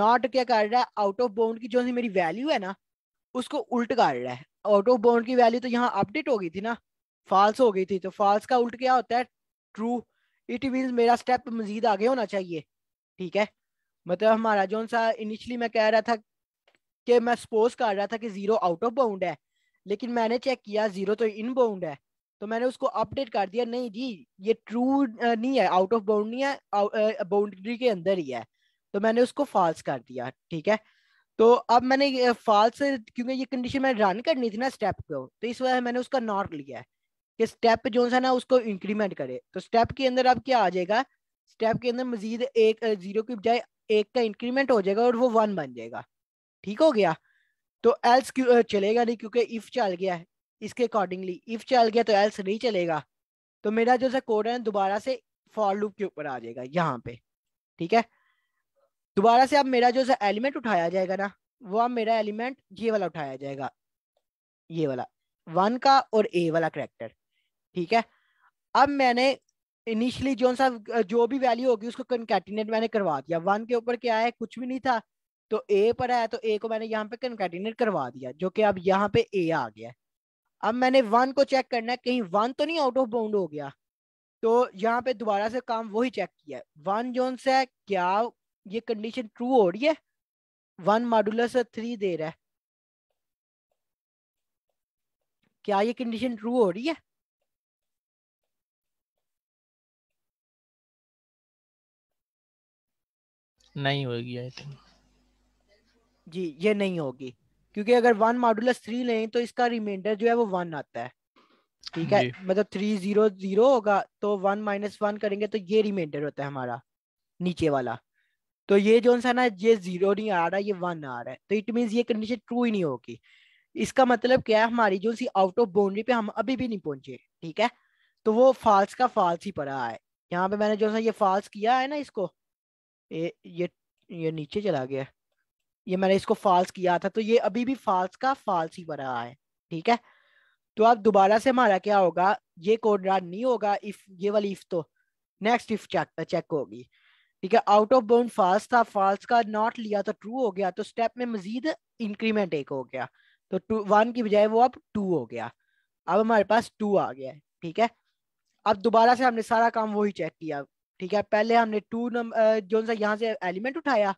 not क्या कर रहा है आउट ऑफ बाउंड की जो मेरी वैल्यू है ना उसको उल्ट कर रहा है आउट ऑफ बाउंड की वैल्यू तो यहाँ अपडेट हो गई थी ना फॉल्स हो गई थी तो फॉल्स का उल्ट क्या होता है ट्रू इट मीन्स मेरा स्टेप मजीद आगे होना चाहिए ठीक है मतलब हमारा जो सा इनिशली मैं कह रहा था कि मैं सपोज कर रहा था कि जीरो आउट ऑफ बाउंड है लेकिन मैंने चेक किया जीरो तो इनबाउंड है तो मैंने उसको अपडेट कर दिया नहीं जी ये ट्रू नहीं है आउट ऑफ बाउंड नहीं है बाउंड्री के अंदर ही है तो मैंने उसको फॉल्स कर दिया ठीक है तो अब मैंने फॉल्स क्योंकि ये कंडीशन मैंने रन करनी थी ना स्टेप को तो इस वजह से मैंने उसका नॉट लिया है कि स्टेप जो है ना उसको इंक्रीमेंट करे तो स्टेप के अंदर अब क्या आ जाएगा स्टेप के अंदर मजीद एक जीरो की बजाय एक का इंक्रीमेंट हो जाएगा और वो वन बन जाएगा ठीक हो गया तो एल्स चलेगा नहीं क्योंकि इफ चल गया है इसके अकॉर्डिंगली इफ चल गया तो एल्स नहीं चलेगा तो मेरा जो सा कोड है दोबारा से फॉर लूप के ऊपर आ जाएगा यहाँ पे ठीक है दोबारा से अब मेरा जो सा एलिमेंट उठाया जाएगा ना वो अब मेरा एलिमेंट ये वाला उठाया जाएगा ये वाला वन का और ए वाला करेक्टर ठीक है अब मैंने इनिशियली जो सा जो भी वैल्यू होगी उसको कंकेटिनेट मैंने करवा दिया वन के ऊपर क्या है कुछ भी नहीं था तो ए पर है तो ए को मैंने यहाँ पे कंकेटिनेट करवा दिया जो कि अब यहाँ पे ए आ गया अब मैंने वन को चेक करना है कहीं वन तो नहीं आउट ऑफ बाउंड हो गया तो यहाँ पे दोबारा से काम वही चेक किया है वन जोन से है, क्या ये कंडीशन ट्रू हो रही है वन मॉडुलर से थ्री दे रहा है क्या ये कंडीशन ट्रू हो रही है नहीं होगी आई थिंक जी ये नहीं होगी क्योंकि अगर वन मॉडुलस थ्री लें तो इसका रिमाइंडर जो है वो वन आता है ठीक है मतलब थ्री जीरो जीरो होगा तो वन माइनस वन करेंगे तो ये रिमाइंडर होता है हमारा नीचे वाला तो ये जो सा ना ये जीरो नहीं आ रहा ये वन आ रहा है तो इट मीन ये कंडीशन ट्रू ही नहीं होगी इसका मतलब क्या है हमारी जो सी आउट ऑफ बाउंड्री पे हम अभी भी नहीं पहुंचे ठीक है तो वो फॉल्स का फॉल्स ही पड़ा है यहाँ पे मैंने जो सा ये फॉल्स किया है ना इसको ये ये ये नीचे चला गया है ये मैंने इसको फॉल्स किया था तो ये अभी भी फॉल्स का फॉल्स ही बना है ठीक है तो अब दोबारा से हमारा क्या होगा ये कोड रन नहीं होगा इफ ये वाली इफ तो नेक्स्ट इफ चेक चेक होगी ठीक है आउट ऑफ बाउंड फॉल्स था फॉल्स का नॉट लिया तो ट्रू हो गया तो स्टेप में मजीद इंक्रीमेंट एक हो गया तो टू वन की बजाय वो अब टू हो गया अब हमारे पास टू आ गया है ठीक है अब दोबारा से हमने सारा काम वही चेक किया ठीक है पहले हमने टू नंबर जो सा यहाँ से एलिमेंट उठाया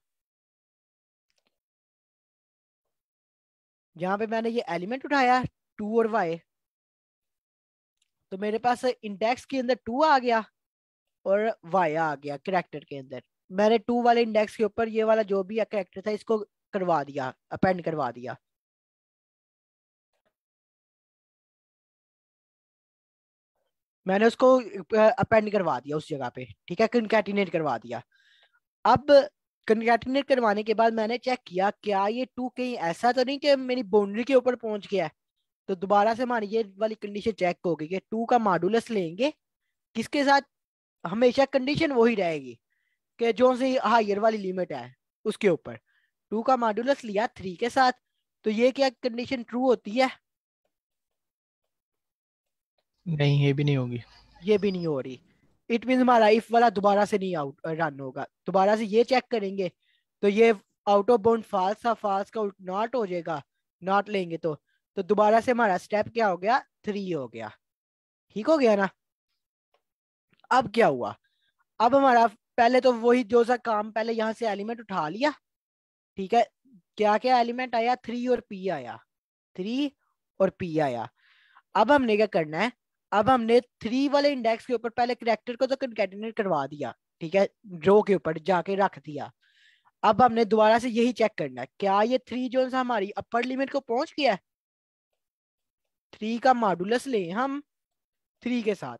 जहां पे मैंने ये एलिमेंट उठाया टू और वाई तो मेरे पास इंडेक्स के अंदर टू आ गया और वाई आ गया करेक्टर के अंदर मैंने टू वाले इंडेक्स के ऊपर ये वाला जो भी करेक्टर था इसको करवा दिया अपेंड करवा दिया मैंने उसको अपेंड करवा दिया उस जगह पे ठीक है कंकैटिनेट करवा दिया अब कंग्रेचुलेट करवाने के बाद मैंने चेक किया क्या ये टू कहीं ऐसा तो नहीं कि मेरी बाउंड्री के ऊपर पहुंच गया है तो दोबारा से हमारी ये वाली कंडीशन चेक होगी कि टू का मॉडुलस लेंगे किसके साथ हमेशा कंडीशन वही रहेगी कि जो से हायर वाली लिमिट है उसके ऊपर टू का मॉडुलस लिया थ्री के साथ तो ये क्या कंडीशन ट्रू होती है नहीं ये भी नहीं होगी ये भी नहीं हो रही इट मीन हमारा इफ वाला दोबारा से नहीं आउट रन uh, होगा दोबारा से ये चेक करेंगे तो ये आउट ऑफ बाउंड फाल्स था फाल्स का नॉट हो जाएगा नॉट लेंगे तो तो दोबारा से हमारा स्टेप क्या हो गया थ्री हो गया ठीक हो गया ना अब क्या हुआ अब हमारा पहले तो वही जो सा काम पहले यहाँ से एलिमेंट उठा लिया ठीक है क्या क्या एलिमेंट आया थ्री और पी आया थ्री और पी आया अब हमने क्या करना है अब हमने थ्री वाले इंडेक्स के ऊपर पहले करेक्टर को तो कंकेटिनेट करवा दिया ठीक है रो के ऊपर जाके रख दिया अब हमने दोबारा से यही चेक करना है क्या ये थ्री जो हमारी अपर लिमिट को पहुंच गया थ्री का मॉडुलस ले हम थ्री के साथ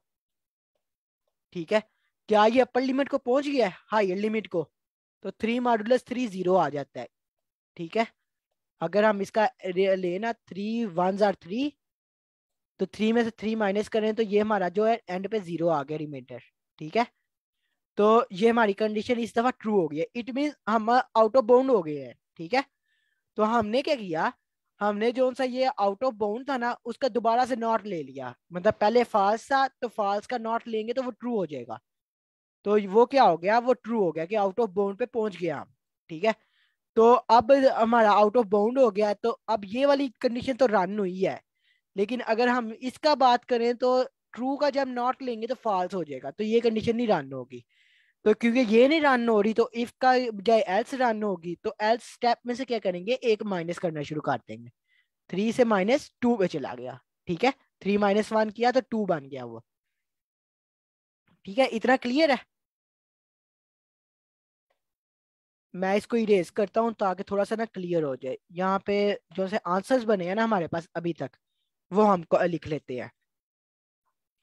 ठीक है क्या ये अपर लिमिट को पहुंच गया हाइयर हायर लिमिट को तो थ्री मॉडुलस थ्री जीरो आ जाता है ठीक है अगर हम इसका लेना थ्री वन जार थ्री तो थ्री में से थ्री माइनस करें तो ये हमारा जो है एंड पे जीरो आ गया रिमाइंडर ठीक है तो ये हमारी कंडीशन इस दफा ट्रू हो गई है इट मीन हम आउट ऑफ बाउंड हो गए हैं ठीक है तो हमने क्या किया हमने जो सा ये आउट ऑफ बाउंड था ना उसका दोबारा से नॉट ले लिया मतलब पहले फाल्स था तो फाल्स का नॉट लेंगे तो वो ट्रू हो जाएगा तो वो क्या हो गया वो ट्रू हो गया कि आउट ऑफ बाउंड पे पहुंच गया हम ठीक है तो अब हमारा आउट ऑफ बाउंड हो गया तो अब ये वाली कंडीशन तो रन हुई है लेकिन अगर हम इसका बात करें तो ट्रू का जब नॉट लेंगे तो फॉल्स हो जाएगा तो ये कंडीशन नहीं रन होगी तो क्योंकि ये नहीं रन हो रही तो इफ का बजाय एल्स रन होगी तो एल्स स्टेप में से क्या करेंगे एक माइनस करना शुरू कर देंगे थ्री से माइनस टू पे चला गया ठीक है थ्री माइनस वन किया तो टू बन गया वो ठीक है इतना क्लियर है मैं इसको इरेज करता हूं ताकि थोड़ा सा ना क्लियर हो जाए यहाँ पे जो से आंसर्स बने हैं ना हमारे पास अभी तक वो हम लिख लेते हैं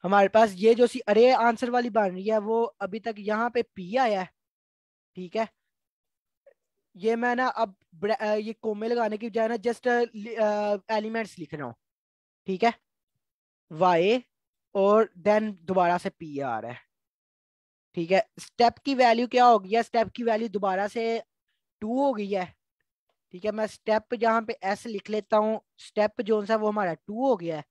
हमारे पास ये जो सी अरे आंसर वाली बन रही है वो अभी तक यहाँ पे पी आया है ठीक है ये मैं ना अब ये कोमे लगाने की बजाय ना जस्ट एलिमेंट्स लिख रहा हूँ ठीक है वाई और देन दोबारा से पी आ रहा है ठीक है स्टेप की वैल्यू क्या हो गई है स्टेप की वैल्यू दोबारा से टू हो गई है ठीक है मैं स्टेप जहाँ पे एस लिख लेता हूँ स्टेप जो है वो हमारा टू हो गया है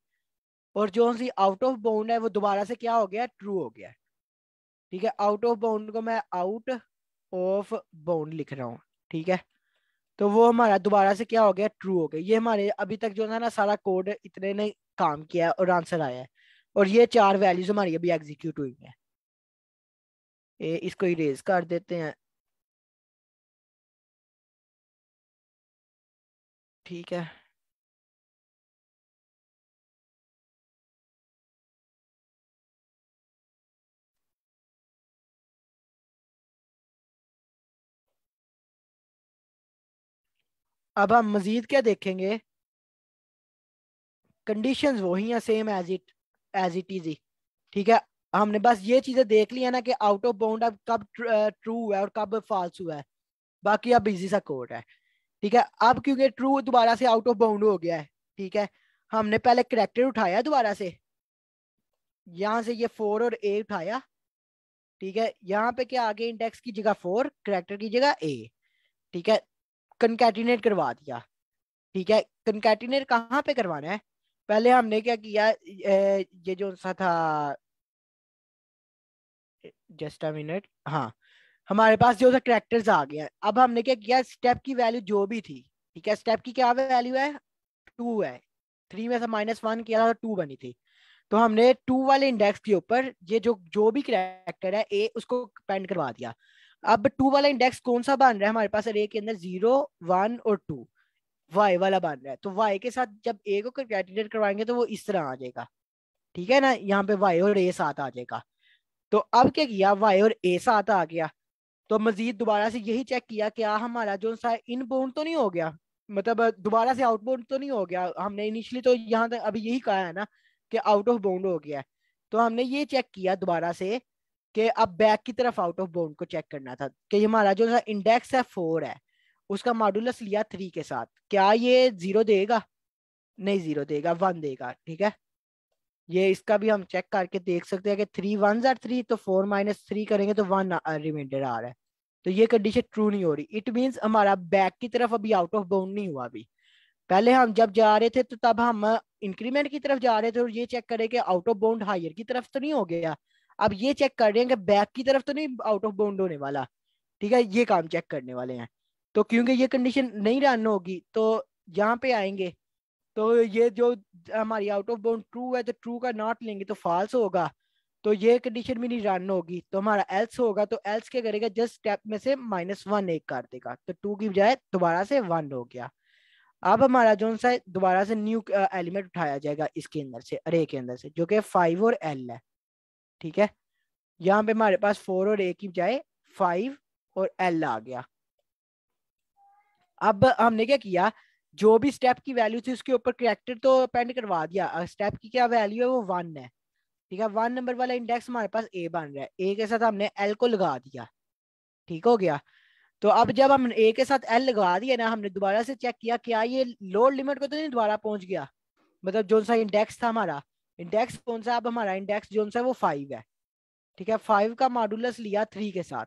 और जो सी आउट ऑफ बाउंड है वो दोबारा से क्या हो गया ट्रू हो गया ठीक है आउट ऑफ बाउंड को मैं आउट ऑफ बाउंड लिख रहा हूँ ठीक है तो वो हमारा दोबारा से क्या हो गया ट्रू हो गया ये हमारे अभी तक जो है ना सारा कोड इतने ने काम किया है और आंसर आया है और ये चार वैल्यूज हमारी अभी एग्जीक्यूट हुई हैं इसको इरेज कर देते हैं ठीक है अब हम मजीद क्या देखेंगे कंडीशंस वही हैं same as it as it is ठीक है हमने बस ये चीजें देख ली है ना कि आउट ऑफ बाउंड अब कब ट्रू है और कब फॉल्स हुआ है बाकी अब इजी सा कोड है ठीक है अब क्योंकि ट्रू दोबारा से आउट ऑफ बाउंड हो गया है ठीक है हमने पहले करेक्टर उठाया दोबारा से यहां से ये फोर और ए उठाया ठीक है यहाँ पे क्या आगे इंडेक्स की जगह फोर करेक्टर की जगह ए ठीक है कंकैटिनेट करवा दिया ठीक है कंकैटिनेट कहाँ पे करवाना है पहले हमने क्या किया ये जो सा था जस्ट अ मिनट हाँ हमारे पास जो था करेक्टर्स आ गया अब हमने क्या किया स्टेप की वैल्यू जो भी थी ठीक है स्टेप की क्या वैल्यू है टू है थ्री में से माइनस वन किया था टू तो बनी थी तो हमने टू वाले इंडेक्स के ऊपर ये जो जो भी करेक्टर है ए उसको पेंड करवा दिया अब टू वाला इंडेक्स कौन सा बन रहा है हमारे पास ए के अंदर जीरो वन और टू वाई वाला बन रहा है तो वाई के साथ जब ए को करवाएंगे तो वो इस तरह आ जाएगा ठीक है ना यहाँ पे वाई और ए साथ आ जाएगा तो अब क्या किया वाई और ए साथ आ गया तो मजीद दोबारा से यही चेक किया कि हमारा जो सा इनबाउंड तो नहीं हो गया मतलब दोबारा से आउटबाउंड तो नहीं हो गया हमने इनिशियली तो यहाँ तक अभी यही कहा है ना कि आउट ऑफ बाउंड हो गया तो हमने ये चेक किया दोबारा से कि अब बैक की तरफ आउट ऑफ बाउंड को चेक करना था कि हमारा जो इंडेक्स है फोर है उसका मॉडुलस लिया थ्री के साथ क्या ये जीरो देगा नहीं जीरो देगा वन देगा ठीक है ये इसका भी हम चेक करके देख सकते हैं कि थ्री वन आर थ्री तो फोर माइनस थ्री करेंगे तो वन रिमाइंडर आ रहा है तो ये कंडीशन ट्रू नहीं हो रही इट मीन्स हमारा बैक की तरफ अभी आउट ऑफ बाउंड नहीं हुआ अभी पहले हम जब जा रहे थे तो तब हम इंक्रीमेंट की तरफ जा रहे थे और ये चेक करें कि आउट ऑफ बाउंड हायर की तरफ तो नहीं हो गया अब ये चेक कर रहे हैं कि बैक की तरफ तो नहीं आउट ऑफ बाउंड होने वाला ठीक है ये काम चेक करने वाले हैं तो क्योंकि ये कंडीशन नहीं रन होगी तो यहाँ पे आएंगे तो ये जो हमारी आउट ऑफ बाउंड ट्रू है तो ट्रू का नॉट लेंगे तो फॉल्स होगा तो ये कंडीशन भी नहीं रन होगी तो हमारा एल्स होगा तो एल्स क्या करेगा जस्ट स्टेप में से माइनस वन एक कर देगा तो टू की बजाय दोबारा से वन हो गया अब हमारा जो सा दोबारा से न्यू एलिमेंट उठाया जाएगा इसके अंदर से अरे के अंदर से जो कि फाइव और एल है ठीक है यहाँ पे हमारे पास फोर और ए की बजाय फाइव और एल आ गया अब हमने क्या किया जो भी स्टेप की वैल्यू थी उसके ऊपर करेक्टर तो अपेंड करवा दिया स्टेप की क्या वैल्यू है वो वन है ठीक है वन नंबर वाला इंडेक्स हमारे पास ए बन रहा है ए के साथ हमने एल को लगा दिया ठीक हो गया तो अब जब हम ए के साथ एल लगा दिया ना हमने दोबारा से चेक किया क्या ये लोअर लिमिट को तो नहीं दोबारा पहुंच गया मतलब जो सा इंडेक्स था हमारा इंडेक्स कौन सा अब हमारा इंडेक्स जो सा वो फाइव है ठीक है फाइव का मॉडुलस लिया थ्री के साथ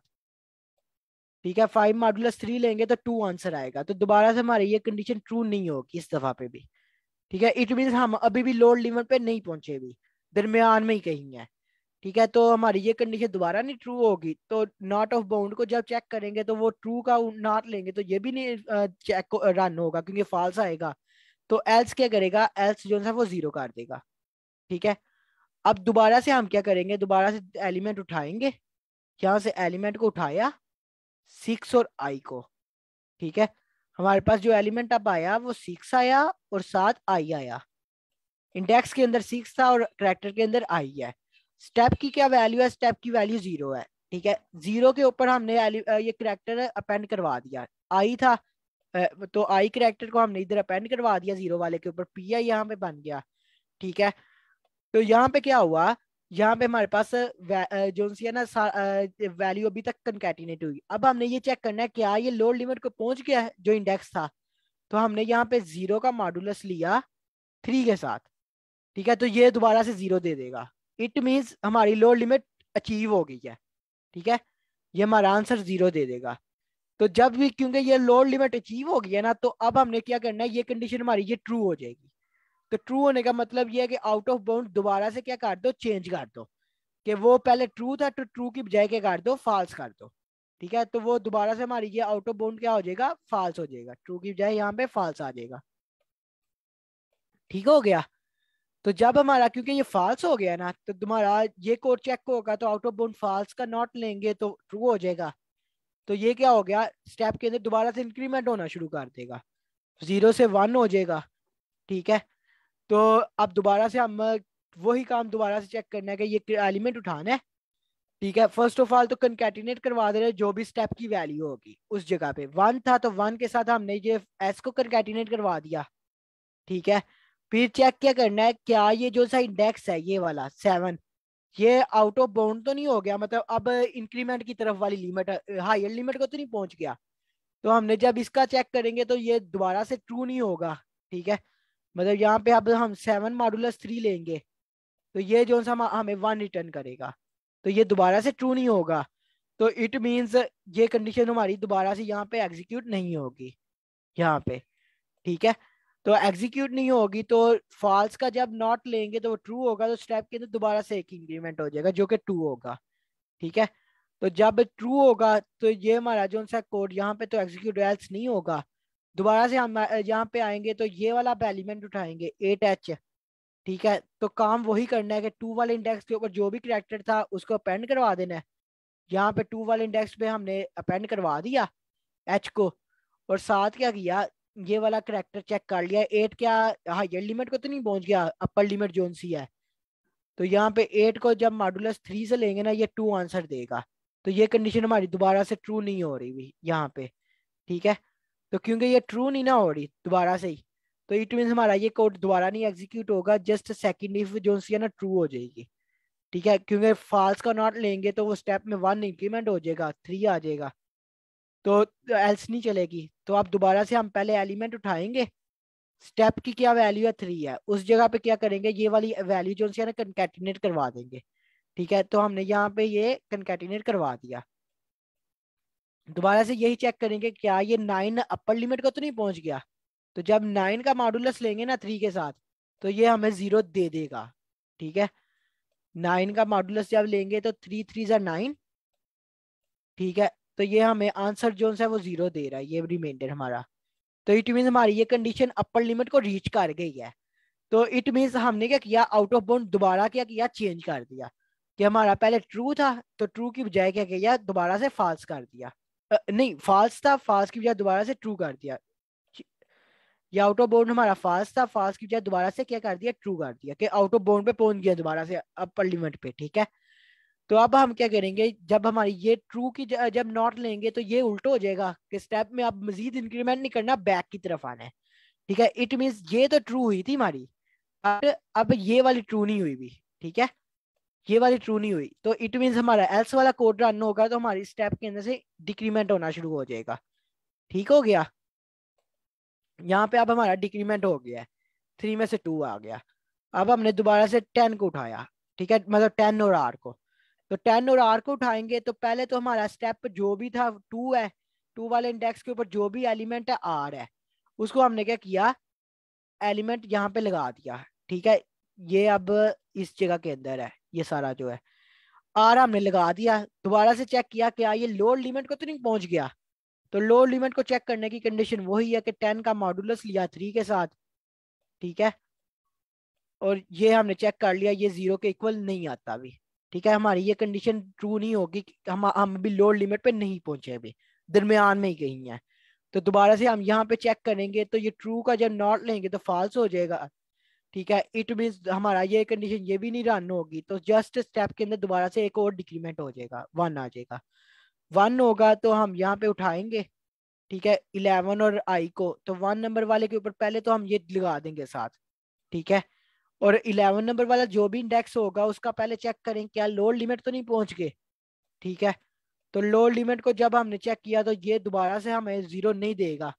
ठीक है फाइव मॉडुलस थ्री लेंगे तो टू आंसर आएगा तो दोबारा से हमारी ये कंडीशन ट्रू नहीं होगी इस दफा पे भी ठीक है इट मीन हम अभी भी लोअर लिमिट पे नहीं पहुंचे भी दरमियान में ही कहीं है ठीक है तो हमारी ये कंडीशन दोबारा नहीं ट्रू होगी तो नॉट ऑफ बाउंड को जब चेक करेंगे तो वो ट्रू का नॉट लेंगे तो ये भी नहीं चेक रन होगा क्योंकि फॉल्स आएगा तो एल्स क्या करेगा एल्स जो है वो जीरो कर देगा ठीक है अब दोबारा से हम क्या करेंगे दोबारा से एलिमेंट उठाएंगे यहाँ से एलिमेंट को उठाया सिक्स और आई को ठीक है हमारे पास जो एलिमेंट अब आया वो सिक्स आया और साथ आई आया इंडेक्स के अंदर सिक्स था और करेक्टर के अंदर आई है स्टेप की क्या वैल्यू है स्टेप की वैल्यू जीरो है ठीक है जीरो के ऊपर हमने ये करेक्टर अपेंड करवा दिया आई था तो आई करेक्टर को हमने इधर अपेंड करवा दिया जीरो वाले के ऊपर पी आई यहाँ पे बन गया ठीक है तो यहाँ पे क्या हुआ यहाँ पे हमारे पास जो सी है ना वैल्यू अभी तक कंकेटिनेट हुई अब हमने ये चेक करना है क्या ये लोअर लिमिट को पहुंच गया है जो इंडेक्स था तो हमने यहाँ पे जीरो का मॉडुलस लिया थ्री के साथ ठीक है तो ये दोबारा से जीरो दे देगा इट मीन्स हमारी लोअर लिमिट अचीव हो गई है ठीक है ये हमारा आंसर जीरो दे देगा तो जब भी क्योंकि ये लोअर लिमिट अचीव हो गई है ना तो अब हमने क्या करना है ये कंडीशन हमारी ये ट्रू हो जाएगी तो ट्रू होने का मतलब ये है कि आउट ऑफ बाउंड दोबारा से क्या कर दो चेंज कर दो कि वो पहले ट्रू था तो ट्रू की बजाय क्या कर दो फॉल्स कर दो ठीक है तो वो दोबारा से हमारी ये आउट ऑफ बाउंड क्या हो जाएगा फॉल्स हो जाएगा ट्रू की बजाय यहाँ पे फॉल्स आ जाएगा ठीक हो गया तो जब हमारा क्योंकि ये फॉल्स हो गया ना तो तुम्हारा ये कोड चेक होगा तो आउट ऑफ बाउंड फॉल्स का नॉट लेंगे तो ट्रू हो जाएगा तो ये क्या हो गया स्टेप के अंदर दोबारा से इंक्रीमेंट होना शुरू कर देगा जीरो से वन हो जाएगा ठीक है तो अब दोबारा से हम वही काम दोबारा से चेक करना है कि ये एलिमेंट उठाना है ठीक है फर्स्ट ऑफ ऑल तो कंकैटिनेट करवा दे रहे जो भी स्टेप की वैल्यू होगी उस जगह पे वन था तो वन के साथ हमने ये एस को कंकैटिनेट करवा दिया ठीक है फिर चेक क्या करना है क्या ये जो सा इंडेक्स है ये वाला सेवन ये आउट ऑफ बाउंड तो नहीं हो गया मतलब अब इंक्रीमेंट की तरफ वाली लिमिट हायर लिमिट को तो नहीं पहुंच गया तो हमने जब इसका चेक करेंगे तो ये दोबारा से ट्रू नहीं होगा ठीक है मतलब यहाँ पे अब हम सेवन मॉडुलस थ्री लेंगे तो ये जो सा हमें वन रिटर्न करेगा तो ये दोबारा से ट्रू नहीं होगा तो इट मीन्स ये कंडीशन हमारी दोबारा से यहाँ पे एग्जीक्यूट नहीं होगी यहाँ पे ठीक है तो एग्जीक्यूट नहीं होगी तो फॉल्स का जब नॉट लेंगे तो वो ट्रू होगा तो स्टेप के अंदर दोबारा से एक इंक्रीमेंट हो जाएगा जो कि टू होगा ठीक है तो जब ट्रू होगा तो ये हमारा जो सा कोड यहाँ पे तो एग्जीक्यूट एल्स नहीं होगा दोबारा से हम यहाँ पे आएंगे तो ये वाला आप एलिमेंट उठाएंगे एट एच ठीक है तो काम वही करना है कि टू वाले इंडेक्स के ऊपर जो भी करेक्टर था उसको अपेंड करवा देना है यहाँ पे टू वाले इंडेक्स पे हमने अपेंड करवा दिया एच को और साथ क्या किया ये वाला करेक्टर चेक कर लिया एट क्या हायर लिमिट को तो नहीं पहुंच गया अपर लिमिट जोन सी है तो यहाँ पे एट को जब मॉडुलस थ्री से लेंगे ना ये टू आंसर देगा तो ये कंडीशन हमारी दोबारा से ट्रू नहीं हो रही यहाँ पे ठीक है तो क्योंकि ये ट्रू नहीं ना हो रही दोबारा से ही तो इट मीन हमारा ये कोड दोबारा नहीं एग्जीक्यूट होगा जस्ट सेकेंड इफ जो सी है ना ट्रू हो जाएगी ठीक है क्योंकि फॉल्स का नॉट लेंगे तो वो स्टेप में वन इंक्रीमेंट हो जाएगा थ्री आ जाएगा तो एल्स नहीं चलेगी तो आप दोबारा से हम पहले एलिमेंट उठाएंगे स्टेप की क्या वैल्यू है थ्री है उस जगह पे क्या करेंगे ये वाली वैल्यू जो है ना कंकेटिनेट करवा देंगे ठीक है तो हमने यहाँ पे ये कंकेटिनेट करवा दिया दोबारा से यही चेक करेंगे क्या ये नाइन अपर लिमिट को तो नहीं पहुंच गया तो जब नाइन का मॉडुलस लेंगे ना थ्री के साथ तो ये हमें जीरो दे देगा ठीक है नाइन का मॉडुलस जब लेंगे तो थ्री थ्री जो नाइन ठीक है तो ये हमें आंसर जो है वो जीरो दे रहा है ये रिमाइंडर हमारा तो इट मीन हमारी ये कंडीशन अपर लिमिट को रीच कर गई है तो इट मीन्स हमने क्या किया आउट ऑफ बाउंड दोबारा क्या किया चेंज कर दिया कि हमारा पहले ट्रू था तो ट्रू की बजाय क्या किया दोबारा से फॉल्स कर दिया आ, नहीं फाल्स था फॉल्स की बजाय दोबारा से ट्रू कर दिया ये आउट ऑफ बाउंड हमारा फॉल्स था फास्ट की बजाय दोबारा से क्या कर दिया ट्रू कर दिया कि आउट ऑफ बाउंड पे पहुंच गया दोबारा से अपर लिमिट पे ठीक है तो अब हम क्या करेंगे जब हमारी ये ट्रू की जब नॉट लेंगे तो ये उल्टा हो जाएगा कि स्टेप में अब मजीद इंक्रीमेंट नहीं करना बैक की तरफ आना है ठीक है इट मीन ये तो ट्रू हुई थी हमारी अब ये वाली ट्रू नहीं हुई भी ठीक है ये वाली ट्रू नहीं हुई तो इट मीन हमारा एल्स वाला कोड रन होगा तो हमारी स्टेप के अंदर से डिक्रीमेंट होना शुरू हो जाएगा ठीक हो गया यहाँ पे अब हमारा डिक्रीमेंट हो गया है थ्री में से टू आ गया अब हमने दोबारा से टेन को उठाया ठीक है मतलब टेन और आर को तो टेन और आर को उठाएंगे तो पहले तो हमारा स्टेप जो भी था टू है टू वाले इंडेक्स के ऊपर जो भी एलिमेंट है आर है उसको हमने क्या किया एलिमेंट यहाँ पे लगा दिया ठीक है ये अब इस जगह के अंदर है ये सारा जो है आर हमने लगा दिया दोबारा से चेक किया क्या हाँ, ये लोअर लिमिट को तो नहीं पहुंच गया तो लोअर लिमिट को चेक करने की कंडीशन वही है कि टेन का मॉडुलस लिया थ्री के साथ ठीक है और ये हमने चेक कर लिया ये जीरो के इक्वल नहीं आता अभी ठीक है हमारी ये कंडीशन ट्रू नहीं होगी हम हम अभी लोअर लिमिट पे नहीं पहुंचे अभी दरमियान में ही कहीं है तो दोबारा से हम यहाँ पे चेक करेंगे तो ये ट्रू का जब नॉट लेंगे तो फॉल्स हो जाएगा ठीक है इट मीन हमारा ये कंडीशन ये भी नहीं रन होगी तो जस्ट स्टेप के अंदर दोबारा से एक और डिक्रीमेंट हो जाएगा वन आ जाएगा वन होगा तो हम यहाँ पे उठाएंगे ठीक है इलेवन और आई को तो वन नंबर वाले के ऊपर पहले तो हम ये लगा देंगे साथ ठीक है और इलेवन नंबर वाला जो भी इंडेक्स होगा उसका पहले चेक करें क्या लोअर लिमिट तो नहीं पहुंच गए ठीक है तो लोअर लिमिट को जब हमने चेक किया तो ये दोबारा से हमें जीरो नहीं देगा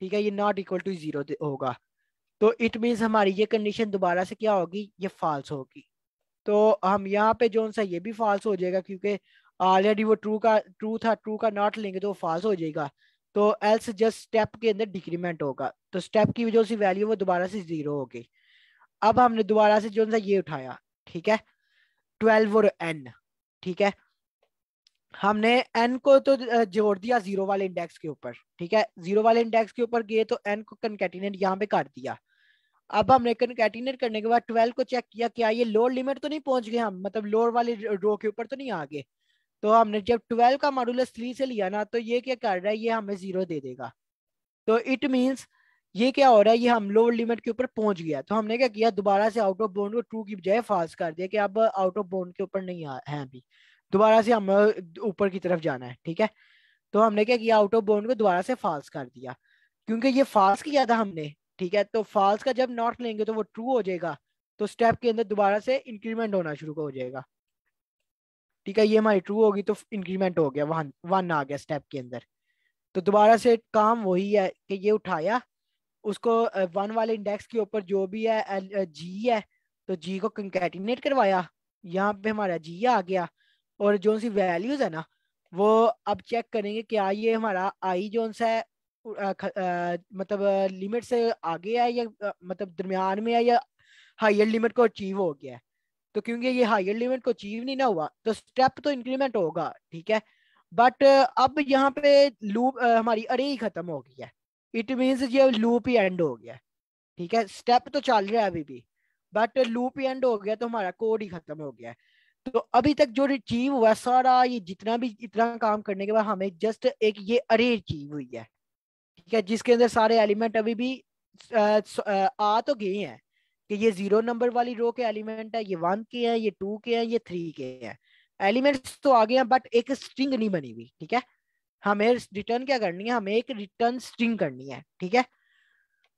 ठीक है ये नॉट इक्वल टू जीरो होगा तो इट मीन्स हमारी ये कंडीशन दोबारा से क्या होगी ये फॉल्स होगी तो हम यहाँ पे जो सा ये भी फॉल्स हो जाएगा क्योंकि ऑलरेडी वो ट्रू का ट्रू था ट्रू का नॉट लेंगे तो वो फॉल्स हो जाएगा तो एल्स जस्ट स्टेप के अंदर डिक्रीमेंट होगा तो स्टेप की जो सी वैल्यू वो दोबारा से जीरो होगी अब हमने दोबारा से जो सा ये उठाया ठीक है ट्वेल्व और एन ठीक है हमने एन को तो जोड़ दिया जीरो वाले इंडेक्स के ऊपर ठीक है जीरो वाले इंडेक्स के ऊपर गए तो एन को कनकेटिनेट यहाँ पे काट दिया अब हमने कनकेटिनेट करने के बाद ट्वेल्व को चेक किया क्या ये लोअर लिमिट तो नहीं पहुंच गए हम मतलब लोअर वाले रो के ऊपर तो नहीं आ गए तो हमने जब ट्वेल्व का मॉडुलस थ्री से लिया ना तो ये क्या कर रहा है ये हमें जीरो दे देगा तो इट मीन्स ये क्या हो रहा है ये हम लोअर लिमिट के ऊपर पहुंच गया तो हमने क्या किया दोबारा से आउट ऑफ बोन को ट्रू की बजाय फास्ट कर दिया कि अब आउट ऑफ बोन के ऊपर नहीं है अभी दोबारा से हम ऊपर की तरफ जाना है ठीक है तो हमने क्या किया आउट ऑफ बोन को दोबारा से फाल्स कर दिया क्योंकि ये फाल्स किया था हमने ठीक है तो फाल्स का जब नॉट लेंगे तो वो ट्रू हो जाएगा तो स्टेप के अंदर दोबारा से इंक्रीमेंट होना शुरू हो जाएगा ठीक है ये हमारी ट्रू होगी तो इंक्रीमेंट हो गया वन वन आ गया स्टेप के अंदर तो दोबारा से काम वही है कि ये उठाया उसको वन वाले इंडेक्स के ऊपर जो भी है जी है तो जी को कंकेटिनेट करवाया यहाँ पे हमारा जी आ गया और जो सी वैल्यूज है ना वो अब चेक करेंगे क्या ये हमारा आई जो सा है मतलब लिमिट से आगे है या मतलब दरमियान में है या हायर लिमिट को अचीव हो गया है तो क्योंकि ये हायर लिमिट को अचीव नहीं ना हुआ तो स्टेप तो इंक्रीमेंट होगा ठीक है बट अब यहाँ पे लूप हमारी अरे ही खत्म हो गई है इट मीन्स ये लूप ही एंड हो गया ठीक है स्टेप तो चल रहा है अभी भी बट लूप ही एंड हो गया तो हमारा कोड ही खत्म हो गया तो अभी तक जो रिचीव हुआ सारा ये जितना भी इतना काम करने के बाद हमें जस्ट एक ये अरे रिचीव हुई है ठीक है जिसके अंदर सारे एलिमेंट अभी भी आ, आ तो गए हैं कि ये जीरो नंबर वाली रो के एलिमेंट है ये वन के हैं ये टू के हैं ये थ्री के हैं एलिमेंट्स तो आ गए हैं बट एक स्ट्रिंग नहीं बनी हुई ठीक है हमें रिटर्न क्या करनी है हमें एक रिटर्न स्ट्रिंग करनी है ठीक है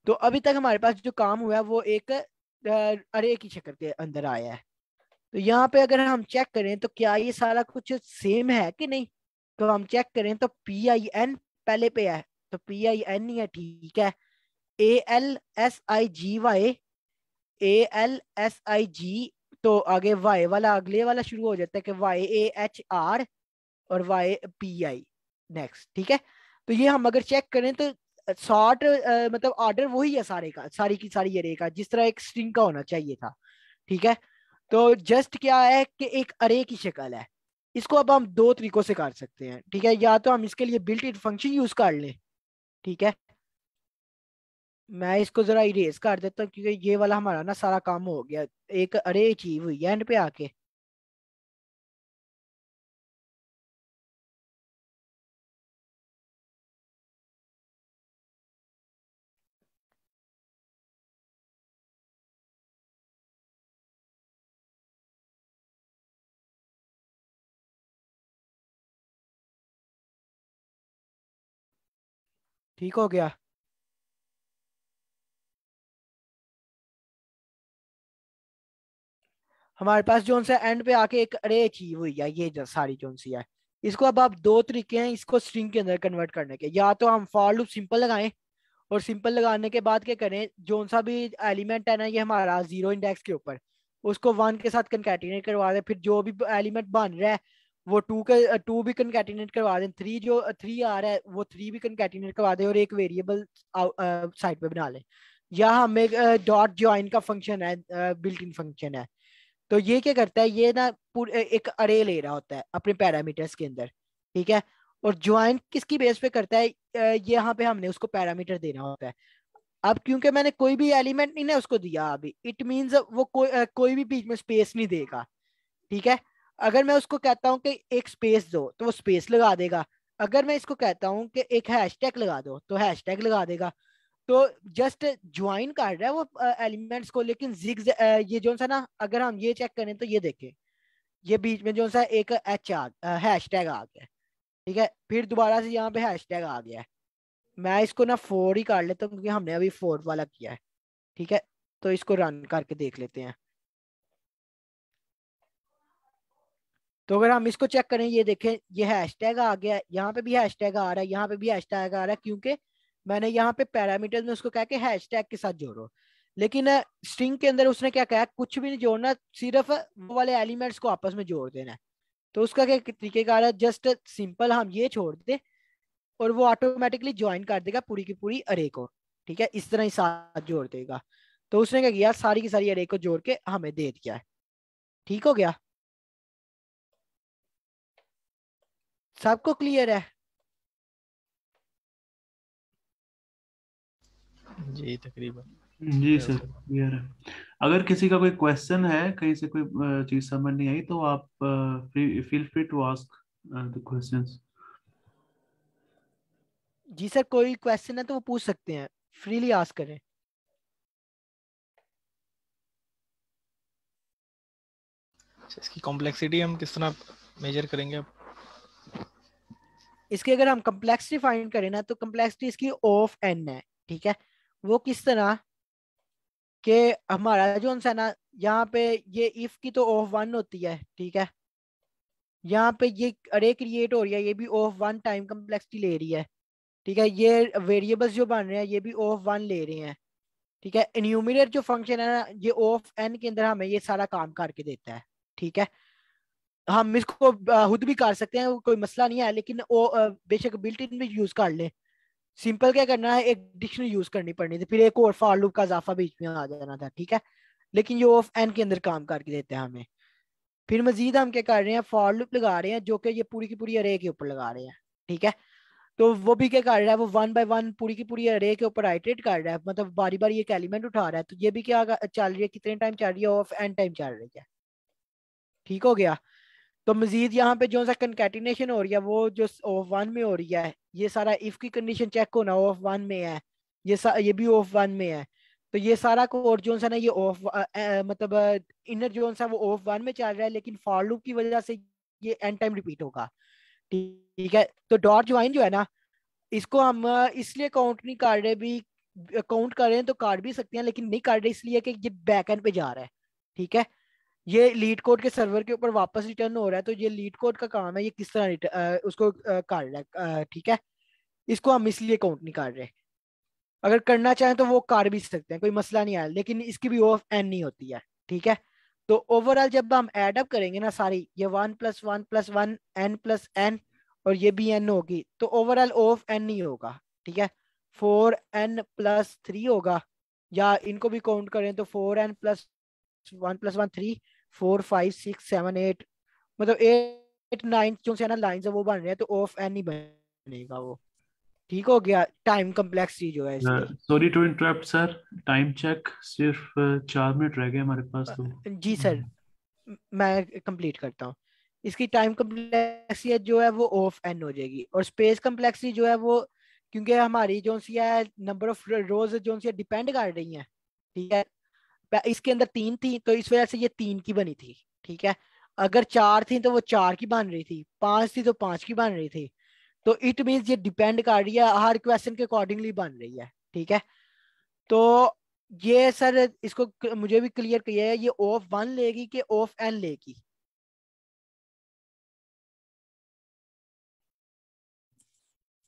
तो अभी तक हमारे पास जो काम हुआ है वो एक अरे की शक्ल के अंदर आया है तो यहाँ पे अगर हम चेक करें तो क्या ये सारा कुछ सेम है कि नहीं तो हम चेक करें तो पी आई एन पहले पे है तो पी आई एन ही है ठीक है A L S I G Y A L S I G तो आगे वाई वाला अगले वाला शुरू हो जाता है कि वाई ए एच आर और वाई पी आई नेक्स्ट ठीक है तो ये हम अगर चेक करें तो शॉर्ट मतलब ऑर्डर वही है सारे का सारी की सारी अरे का जिस तरह एक स्ट्रिंग का होना चाहिए था ठीक है तो जस्ट क्या है कि एक अरे की शक्ल है इसको अब हम दो तरीकों से कर सकते हैं ठीक है या तो हम इसके लिए बिल्ट इन फंक्शन यूज कर लें ठीक है मैं इसको जरा इरेज कर देता हूँ क्योंकि ये वाला हमारा ना सारा काम हो गया एक अरे अचीव हुई है एंड पे आके ठीक हो गया हमारे पास जो सा एंड पे आके एक अरे अचीव हुई है ये सारी जो सी है इसको अब आप दो तरीके हैं इसको स्ट्रिंग के अंदर कन्वर्ट करने के या तो हम फॉर लूप सिंपल लगाएं और सिंपल लगाने के बाद क्या करें जोन सा भी एलिमेंट है ना ये हमारा जीरो इंडेक्स के ऊपर उसको वन के साथ कंकैटिनेट करवा दें फिर जो भी एलिमेंट बन रहा है वो टू का टू भी कंकैटिनेट करवा दें थ्री जो थ्री आ रहा है वो थ्री भी कंकैटिनेट करवा दें और एक वेरिएबल साइड पे बना लें या हमें डॉट ज्वाइन का फंक्शन है बिल्ट इन फंक्शन है तो ये क्या करता है ये ना पूरे एक अरे ले रहा होता है अपने पैरामीटर्स के अंदर ठीक है और ज्वाइन किसकी बेस पे करता है ये यहाँ पे हमने उसको पैरामीटर देना होता है अब क्योंकि मैंने कोई भी एलिमेंट नहीं ना उसको दिया अभी इट मीन्स वो को, कोई भी बीच में स्पेस नहीं देगा ठीक है अगर मैं उसको कहता हूँ कि एक स्पेस दो तो वो स्पेस लगा देगा अगर मैं इसको कहता हूँ कि एक हैशटैग लगा दो तो हैशटैग लगा देगा तो जस्ट ज्वाइन कर रहा है वो एलिमेंट्स को लेकिन जिग ये जो सा ना अगर हम ये चेक करें तो ये देखें ये बीच में जो सा एक एच आ हैश टैग आ गया ठीक है फिर दोबारा से यहाँ पे हैश टैग आ गया है मैं इसको ना फोर ही काट लेता हूँ क्योंकि हमने अभी फोर वाला किया है ठीक है तो इसको रन करके देख लेते हैं तो अगर हम इसको चेक करें ये देखें ये हैश टैग आ गया यहाँ पे भी हैश टैग आ रहा है यहाँ पे भी हैश टैग आ रहा है क्योंकि मैंने यहाँ पे पैरामीटर में उसको के हैश टैग के साथ जोड़ो लेकिन स्ट्रिंग के अंदर उसने क्या कहा कुछ भी नहीं जोड़ना सिर्फ वो वाले एलिमेंट्स को आपस में जोड़ देना है तो उसका क्या तरीकेकार है जस्ट सिंपल हम ये छोड़ दे और वो ऑटोमेटिकली ज्वाइन कर देगा पूरी की पूरी अरे को ठीक है इस तरह ही साथ जोड़ देगा तो उसने क्या किया सारी की सारी अरे को जोड़ के हमें दे दिया है ठीक हो गया सबको क्लियर है जी तकरीबन जी सर क्लियर है अगर किसी का कोई क्वेश्चन है कहीं से कोई चीज समझ नहीं आई तो आप feel free to ask the questions जी सर कोई क्वेश्चन है तो वो पूछ सकते हैं फ्रीली आस्क करें अच्छा, इसकी कॉम्प्लेक्सिटी हम किस तरह मेजर करेंगे आप इसकी अगर हम कम्प्लेक्सिटी फाइंड करें ना तो कम्प्लेक्सिटी इसकी ऑफ एन है ठीक है वो किस तरह के हमारा जो है ना यहाँ पे ये इफ की तो ऑफ वन होती है ठीक है यहाँ पे ये अरे क्रिएट हो रही है ये भी ऑफ वन टाइम कम्प्लेक्सिटी ले रही है ठीक है ये वेरिएबल्स जो बन रहे हैं ये भी ऑफ वन ले रहे हैं ठीक है इन्यूमिनेट जो फंक्शन है ना ये ऑफ एन के अंदर हमें ये सारा काम करके देता है ठीक है हम इसको खुद भी काट सकते हैं कोई मसला नहीं है लेकिन वो बेशक बिल्ट इन भी यूज कर लें सिंपल क्या करना है एक डिक्शनरी यूज करनी पड़नी थी फिर एक और फॉर लूप का इजाफा बीच में आ जाना था ठीक है लेकिन ये ऑफ एन के अंदर काम करके देते हैं हमें फिर मजीद हम क्या कर रहे हैं फॉर लूप लगा रहे हैं जो कि ये पूरी की पूरी अरे के ऊपर लगा रहे हैं ठीक है तो वो भी क्या कर रहा है वो वन बाय वन पूरी की पूरी अरे के ऊपर आइटरेट कर रहा है मतलब बारी बारी एक एलिमेंट उठा रहा है तो ये भी क्या चल रही है कितने टाइम चल रही है ऑफ एन टाइम चल रही है ठीक हो गया तो मजीद यहाँ पे जो सा कंकेटिनेशन हो रही है वो जो ऑफ वन में हो रही है ये सारा इफ की कंडीशन चेक होना ऑफ वन में है ये ये भी ऑफ वन में है तो ये सारा कोड जो सा ना ये ऑफ मतलब इनर जो सा वो ऑफ वन में चल रहा है लेकिन फॉर लूप की वजह से ये एंड टाइम रिपीट होगा ठीक है तो डॉट ज्वाइन जो है ना इसको हम इसलिए काउंट नहीं कर रहे भी काउंट कर रहे हैं तो काट भी सकते हैं लेकिन नहीं काट रहे इसलिए कि ये बैक एंड पे जा रहा है ठीक है ये लीड कोड के सर्वर के ऊपर वापस रिटर्न हो रहा है तो ये लीड कोड का काम है ये किस तरह उसको काट रहा है ठीक है इसको हम इसलिए काउंट नहीं काट रहे अगर करना चाहें तो वो काट भी सकते हैं कोई मसला नहीं आया लेकिन इसकी भी ऑफ एन नहीं होती है ठीक है तो ओवरऑल जब हम एडअप करेंगे ना सारी ये one plus one plus one N plus N और ये भी एन होगी तो ओवरऑल ऑफ एन नहीं होगा ठीक है फोर एन प्लस थ्री होगा या इनको भी काउंट करें तो four N plus one plus one three four five six seven eight मतलब एट नाइन जो से ना लाइन है वो बन रहे हैं तो ऑफ एन ही बनेगा वो ठीक हो गया टाइम कम्प्लेक्स चीज हो sorry to interrupt sir time check सिर्फ uh, चार मिनट रह गए हमारे पास तो uh, जी सर hmm. मैं कंप्लीट करता हूँ इसकी टाइम कम्प्लेक्सियत जो है वो ऑफ एन हो जाएगी और स्पेस कम्प्लेक्सिटी जो है वो क्योंकि हमारी जो सी है नंबर ऑफ रोज जो सी डिपेंड कर रही है ठीक है इसके अंदर तीन थी तो इस वजह से ये तीन की बनी थी ठीक है अगर चार थी तो वो चार की बन रही थी पांच थी तो पांच की बन रही थी तो इट मीन ये डिपेंड कर रही है हर क्वेश्चन के अकॉर्डिंगली बन रही है ठीक है तो ये सर इसको मुझे भी क्लियर किया है ये ऑफ वन लेगी कि ऑफ एन लेगी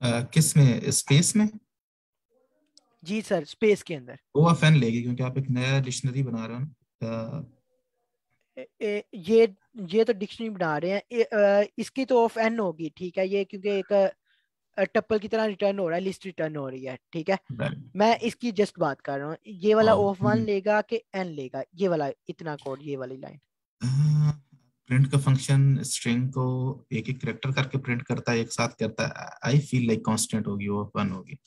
Uh, किस में स्पेस में जी सर स्पेस के अंदर वो आप फैन लेंगे क्योंकि आप एक नया डिक्शनरी बना रहे हो तो ये ये तो डिक्शनरी बना रहे हैं इसकी तो ऑफ एन होगी ठीक है ये क्योंकि एक टप्पल की तरह रिटर्न हो रहा है लिस्ट रिटर्न हो रही है ठीक है मैं इसकी जस्ट बात कर रहा हूँ ये वाला ऑफ हाँ, वन लेगा कि एन लेगा ये वाला इतना कोड ये वाली लाइन प्रिंट का फंक्शन स्ट्रिंग को एक एक कैरेक्टर करके प्रिंट करता है एक साथ करता है आई फील लाइक कांस्टेंट होगी ऑफ वन होगी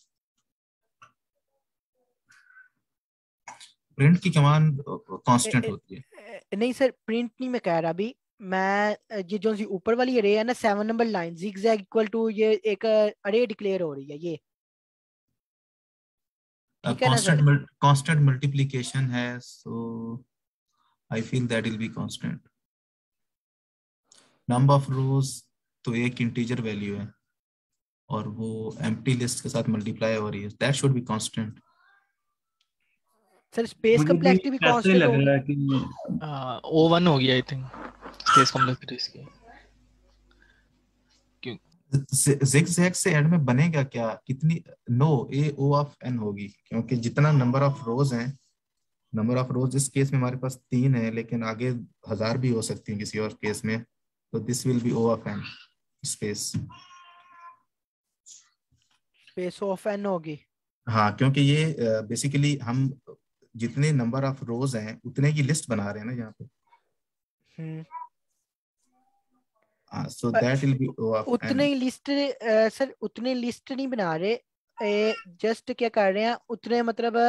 प्रिंट की कमांड कांस्टेंट होती है नहीं सर प्रिंट नहीं मैं कह रहा अभी मैं ये जो सी ऊपर वाली अरे है ना seven number line zigzag equal to ये एक अरे डिक्लेयर हो रही है ये कांस्टेंट कांस्टेंट मल्टीप्लिकेशन है so I feel that will be constant number of rows तो एक इंटीजर वैल्यू है और वो एम्प्टी लिस्ट के साथ मल्टीप्लाई हो रही है that should be constant sir space complexity भी कॉस्ट लग रहा है कि ओ वन हो गया आई थिंक स्पेस कॉम्प्लेक्सिटी इसकी जिगजैग से एड में बनेगा क्या कितनी नो ए ओ ऑफ एन होगी क्योंकि जितना नंबर ऑफ रोज हैं नंबर ऑफ रोज इस केस में हमारे पास तीन है लेकिन आगे हजार भी हो सकती है किसी और केस में तो this will be O of n space space of N होगी हाँ क्योंकि ये बेसिकली uh, हम जितने नंबर ऑफ रोज हैं उतने की लिस्ट बना रहे हैं ना यहाँ पे सो दैट विल बी उतने लिस्ट सर उतने लिस्ट नहीं बना रहे जस्ट क्या कर रहे हैं उतने मतलब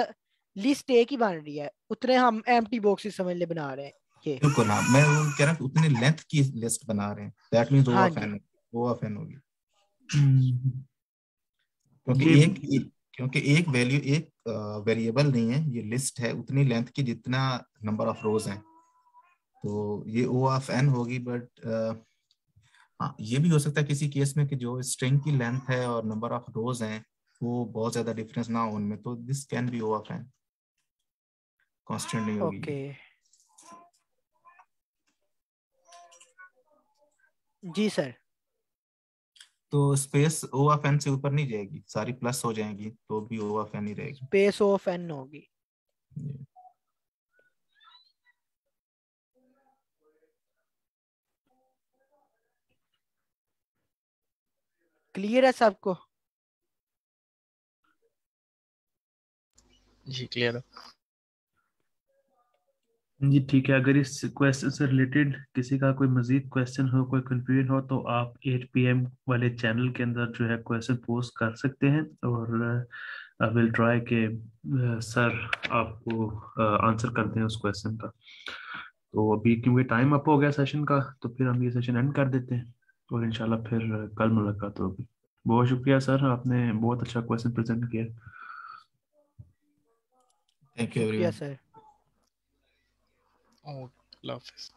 लिस्ट एक ही बन रही है उतने हम एम्प्टी बॉक्सेस समझ ले बना रहे हैं बिल्कुल मैं वो कह रहा हूँ उतने लेंथ की लिस्ट बना रहे हैं that means O of n O of n होगी हम्म। क्योंकि एक क्योंकि एक वैल्यू एक वेरिएबल नहीं है ये लिस्ट है उतनी लेंथ की जितना नंबर ऑफ रोज हैं तो ये ओ ऑफ एन होगी बट हाँ ये भी हो सकता है किसी केस में कि जो स्ट्रिंग की लेंथ है और नंबर ऑफ रोज हैं वो बहुत ज्यादा डिफरेंस ना हो उनमें तो this can be O of n constant नहीं होगी okay. जी सर तो स्पेस ओ ऑफ एन से ऊपर नहीं जाएगी सारी प्लस हो जाएगी तो भी ओ ऑफ एन ही रहेगी स्पेस ओ ऑफ एन होगी क्लियर है सबको जी क्लियर है जी ठीक है अगर इस क्वेश्चन से रिलेटेड किसी का कोई मजीद क्वेश्चन हो कोई कंफ्यूजन हो तो आप 8 पीएम वाले चैनल के अंदर जो है क्वेश्चन पोस्ट कर सकते हैं और आई विल ट्राई के सर uh, आपको आंसर कर दें उस क्वेश्चन का तो अभी क्योंकि टाइम अप हो गया सेशन का तो फिर हम ये सेशन एंड कर देते हैं और इंशाल्लाह फिर कल मुलाकात होगी बहुत शुक्रिया सर आपने बहुत अच्छा क्वेश्चन प्रेजेंट किया thank you sir Oh, love this.